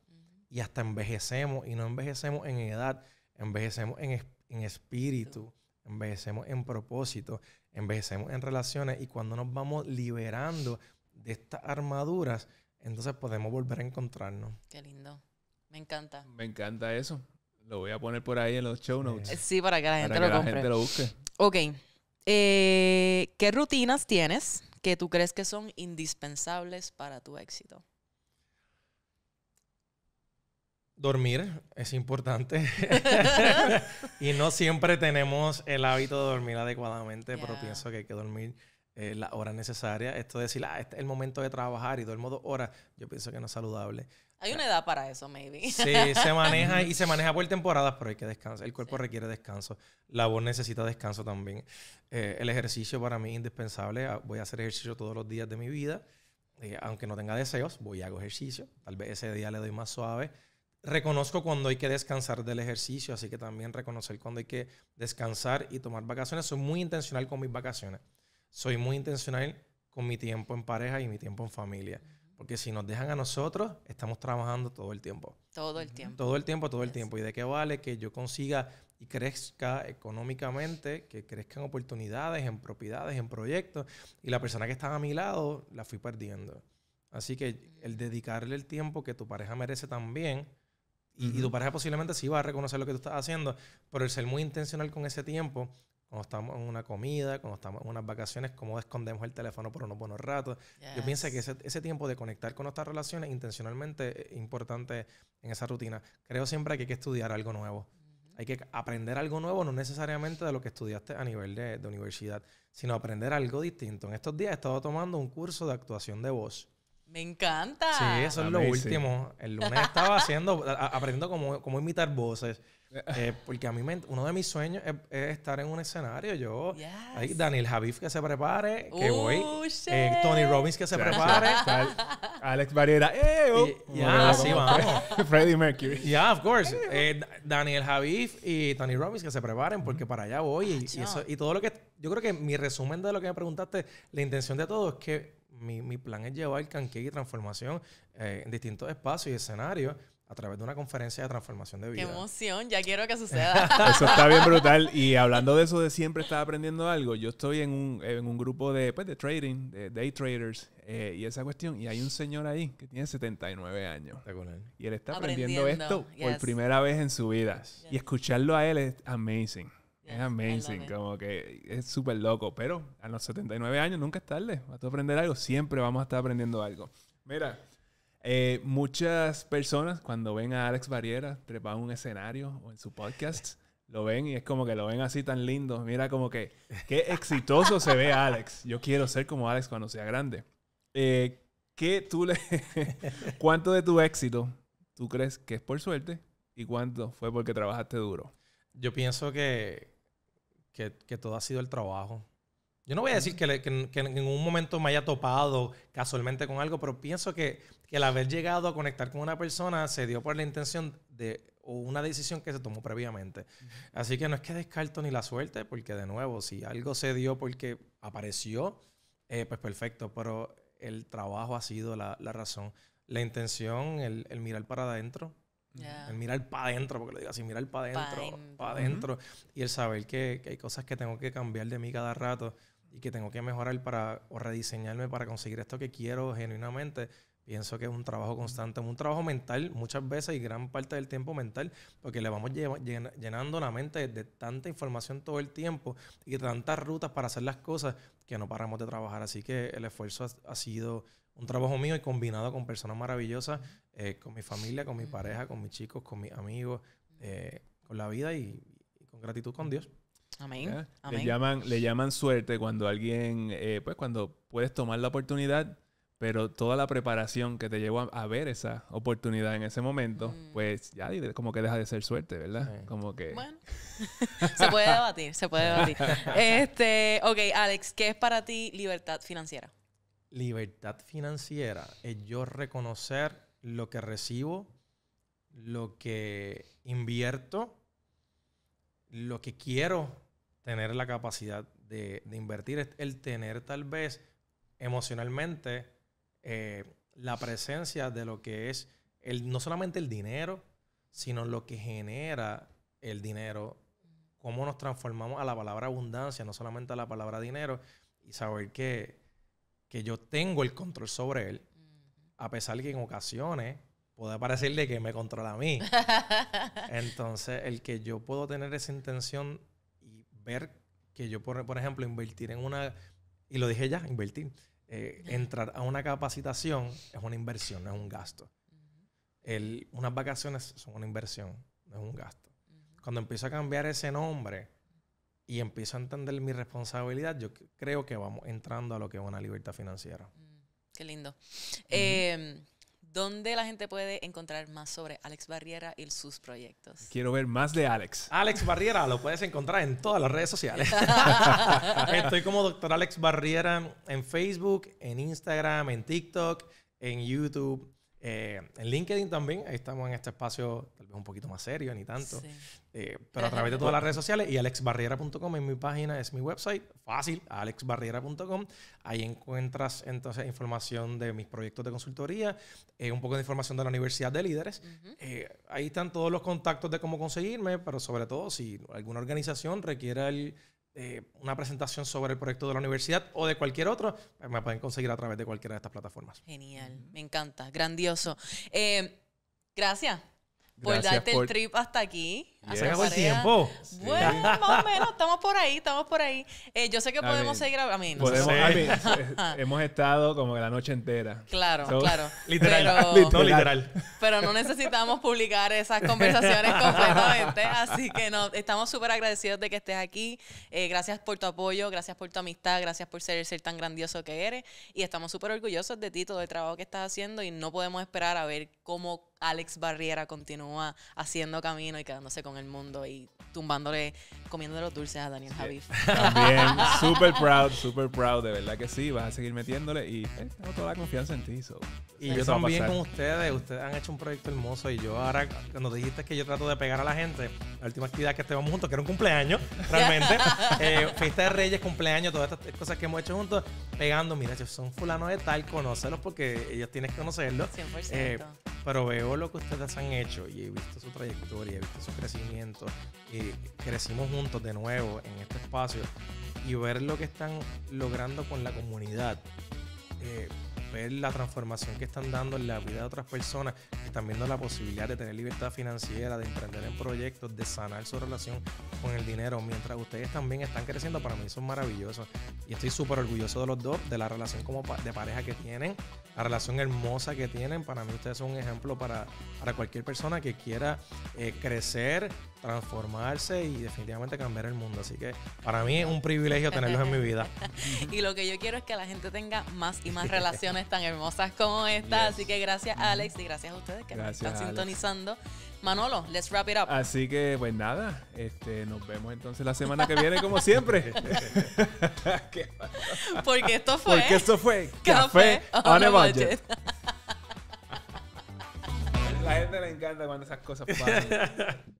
y hasta envejecemos y no envejecemos en edad, envejecemos en, en espíritu, envejecemos en propósito, envejecemos en relaciones y cuando nos vamos liberando de estas armaduras, entonces podemos volver a encontrarnos. Qué lindo. Me encanta. Me encanta eso. Lo voy a poner por ahí en los show notes. Eh, sí, para que la gente, lo, busque. Ok. Eh, ¿Qué rutinas tienes que tú crees que son indispensables para tu éxito? Dormir es importante. y no siempre tenemos el hábito de dormir adecuadamente, pero pienso que hay que dormir eh, la hora necesaria. Esto de decir, ah, este el momento de trabajar y duermo dos horas, yo pienso que no es saludable. Hay una ah. edad para eso, maybe. Sí, se maneja y se maneja por temporadas, pero hay que descansar. El cuerpo requiere descanso. La voz necesita descanso también. Eh, el ejercicio para mí es indispensable. Ah, voy a hacer ejercicio todos los días de mi vida. Eh, aunque no tenga deseos, voy a hago ejercicio. Tal vez ese día le doy más suave. Reconozco cuando hay que descansar del ejercicio, así que también reconocer cuando hay que descansar y tomar vacaciones. Soy muy intencional con mis vacaciones soy muy intencional con mi tiempo en pareja y mi tiempo en familia. Porque si nos dejan a nosotros, estamos trabajando todo el tiempo. Todo el tiempo. Todo el tiempo, todo el tiempo. ¿Y de qué vale que yo consiga y crezca económicamente, que crezcan oportunidades en propiedades, en proyectos? Y la persona que está a mi lado, la fui perdiendo. Así que el dedicarle el tiempo que tu pareja merece también, y, y tu pareja posiblemente sí va a reconocer lo que tú estás haciendo, pero el ser muy intencional con ese tiempo cuando estamos en una comida, cuando estamos en unas vacaciones, cómo escondemos el teléfono por unos buenos ratos. Yo pienso que ese, tiempo de conectar con nuestras relaciones intencionalmente eh, importante en esa rutina. Creo siempre que hay que estudiar algo nuevo. Hay que aprender algo nuevo, no necesariamente de lo que estudiaste a nivel de, universidad, sino aprender algo distinto. En estos días he estado tomando un curso de actuación de voz. Me encanta. Sí, eso es lo último. El lunes estaba haciendo, aprendiendo cómo imitar voces. Eh, porque a mí me, uno de mis sueños es, estar en un escenario. Yo, ahí, Daniel Javif que se prepare, que voy. Eh, Tony Robbins que se prepare. Alex Barrera, ¡eh! Oh. vamos. Freddie Mercury. Yeah, of course. Eh, Daniel Javif y Tony Robbins que se preparen porque para allá voy. Y, eso, y todo lo que. Yo creo que mi resumen de lo que me preguntaste, la intención de todo es que mi, mi plan es llevar canque y transformación en distintos espacios y escenarios a través de una conferencia de transformación de vida. ¡Qué emoción! Ya quiero que suceda. eso está bien brutal. Y hablando de eso de siempre estar aprendiendo algo, yo estoy en un, en un grupo de, pues, de trading, de day traders, eh, y esa cuestión. Y hay un señor ahí que tiene 79 años. Y él está aprendiendo, esto por primera vez en su vida. Y escucharlo a él es amazing. es amazing, como que es súper loco, pero a los 79 años nunca es tarde. Vas a aprender algo, siempre vamos a estar aprendiendo algo. Mira, eh, muchas personas cuando ven a Alex Barriera trepado un escenario o en su podcast, lo ven y es como que lo ven así tan lindo. Mira como que, qué exitoso se ve Alex. Yo quiero ser como Alex cuando sea grande. Eh, ¿qué tú ¿Cuánto de tu éxito tú crees que es por suerte y cuánto fue porque trabajaste duro? Yo pienso que, que todo ha sido el trabajo. Yo no voy a decir que, en un momento me haya topado casualmente con algo, pero pienso que, el haber llegado a conectar con una persona se dio por la intención de o una decisión que se tomó previamente. Así que no es que descarto ni la suerte, porque de nuevo, si algo se dio porque apareció, eh, pues perfecto, pero el trabajo ha sido la, la razón. La intención, el, mirar para adentro, El mirar para adentro, porque lo digo así, mirar para adentro, para adentro. Y el saber que, hay cosas que tengo que cambiar de mí cada rato y que tengo que mejorar para o rediseñarme para conseguir esto que quiero genuinamente. Pienso que es un trabajo constante, un trabajo mental muchas veces y gran parte del tiempo mental, porque le vamos llenando la mente de tanta información todo el tiempo y tantas rutas para hacer las cosas que no paramos de trabajar. Así que el esfuerzo ha sido un trabajo mío y combinado con personas maravillosas, eh, con mi familia, con mi pareja, con mis chicos, con mis amigos, eh, con la vida y con gratitud con Dios. Amén. Le, llaman, le llaman suerte cuando alguien, eh, pues cuando puedes tomar la oportunidad, pero toda la preparación que te llevó a, ver esa oportunidad en ese momento, mm. pues ya como que deja de ser suerte, ¿verdad? Como que... Bueno, se puede debatir, se puede debatir. este, ok, Alex, ¿qué es para ti libertad financiera? Libertad financiera es yo reconocer lo que recibo, lo que invierto, lo que quiero tener la capacidad de, de invertir, el tener tal vez emocionalmente eh, la presencia de lo que es el, no solamente el dinero, sino lo que genera el dinero, cómo nos transformamos a la palabra abundancia, no solamente a la palabra dinero, y saber que, yo tengo el control sobre él, a pesar que en ocasiones puede parecerle que me controla a mí. Entonces, el que yo puedo tener esa intención ver que yo, por, por ejemplo, invertir en una, y lo dije ya, invertir, eh, entrar a una capacitación es una inversión, no es un gasto. unas vacaciones son una inversión, no es un gasto. Cuando empiezo a cambiar ese nombre y empiezo a entender mi responsabilidad, yo creo que vamos entrando a lo que es una libertad financiera. Mm, qué lindo. ¿Dónde la gente puede encontrar más sobre Alex Barriera y sus proyectos? Quiero ver más de Alex. Alex Barriera lo puedes encontrar en todas las redes sociales. Estoy como Doctor Alex Barriera en Facebook, en Instagram, en TikTok, en YouTube. Eh, en LinkedIn también, ahí estamos en este espacio tal vez un poquito más serio, ni tanto. Eh, pero a través de todas las redes sociales y alexbarriera.com es mi página, es mi website, fácil, alexbarriera.com. Ahí encuentras entonces información de mis proyectos de consultoría, eh, un poco de información de la Universidad de Líderes. ahí están todos los contactos de cómo conseguirme, pero sobre todo si alguna organización requiere el una presentación sobre el proyecto de la universidad o de cualquier otro, pues, me pueden conseguir a través de cualquiera de estas plataformas. Genial, me encanta, grandioso. Eh, gracias, por darte el trip hasta aquí. Hace tiempo. Bueno, más o menos, estamos por ahí, estamos por ahí. Eh, yo sé que podemos seguir A mí, no hemos estado como la noche entera. Claro, claro. Literal. Pero, no, literal. Pero no necesitamos publicar esas conversaciones completamente. Así que no, estamos súper agradecidos de que estés aquí. Eh, gracias por tu apoyo, gracias por tu amistad, gracias por ser el ser tan grandioso que eres. Y estamos súper orgullosos de ti, todo el trabajo que estás haciendo. Y no podemos esperar a ver cómo Alex Barriera continúa haciendo camino y quedándose con en el mundo y tumbándole, comiéndole los dulces a Daniel Javif. También, super proud, super proud, de verdad que sí, vas a seguir metiéndole y eh, tengo toda la confianza en ti. So. Y yo también con ustedes, ustedes han hecho un proyecto hermoso y yo ahora, cuando dijiste que yo trato de pegar a la gente, la última actividad que estuvimos juntos, que era un cumpleaños, realmente, eh, fiesta de Reyes, cumpleaños, todas estas cosas que hemos hecho juntos, pegando, mira, son fulano de tal, conócelos porque ellos tienen que conocerlos. 100%. Eh, pero veo lo que ustedes han hecho y he visto su trayectoria, he visto su crecimiento y crecimos juntos de nuevo en este espacio y ver lo que están logrando con la comunidad eh, ver la transformación que están dando en la vida de otras personas, que están viendo la posibilidad de tener libertad financiera, de emprender en proyectos, de sanar su relación con el dinero, mientras ustedes también están creciendo, para mí son maravillosos. Y estoy súper orgulloso de los dos, de la relación como de pareja que tienen, la relación hermosa que tienen. Para mí ustedes son un ejemplo para, para cualquier persona que quiera eh, crecer transformarse y definitivamente cambiar el mundo. Así que para mí es un privilegio tenerlos en mi vida. y lo que yo quiero es que la gente tenga más y más relaciones tan hermosas como esta. Así que gracias Alex y gracias a ustedes que nos están sintonizando. Manolo, let's wrap it up. Así que, pues nada, este, nos vemos entonces la semana que viene, como siempre. Porque esto fue. Porque esto fue Café, on a budget. la gente le encanta cuando esas cosas pasan.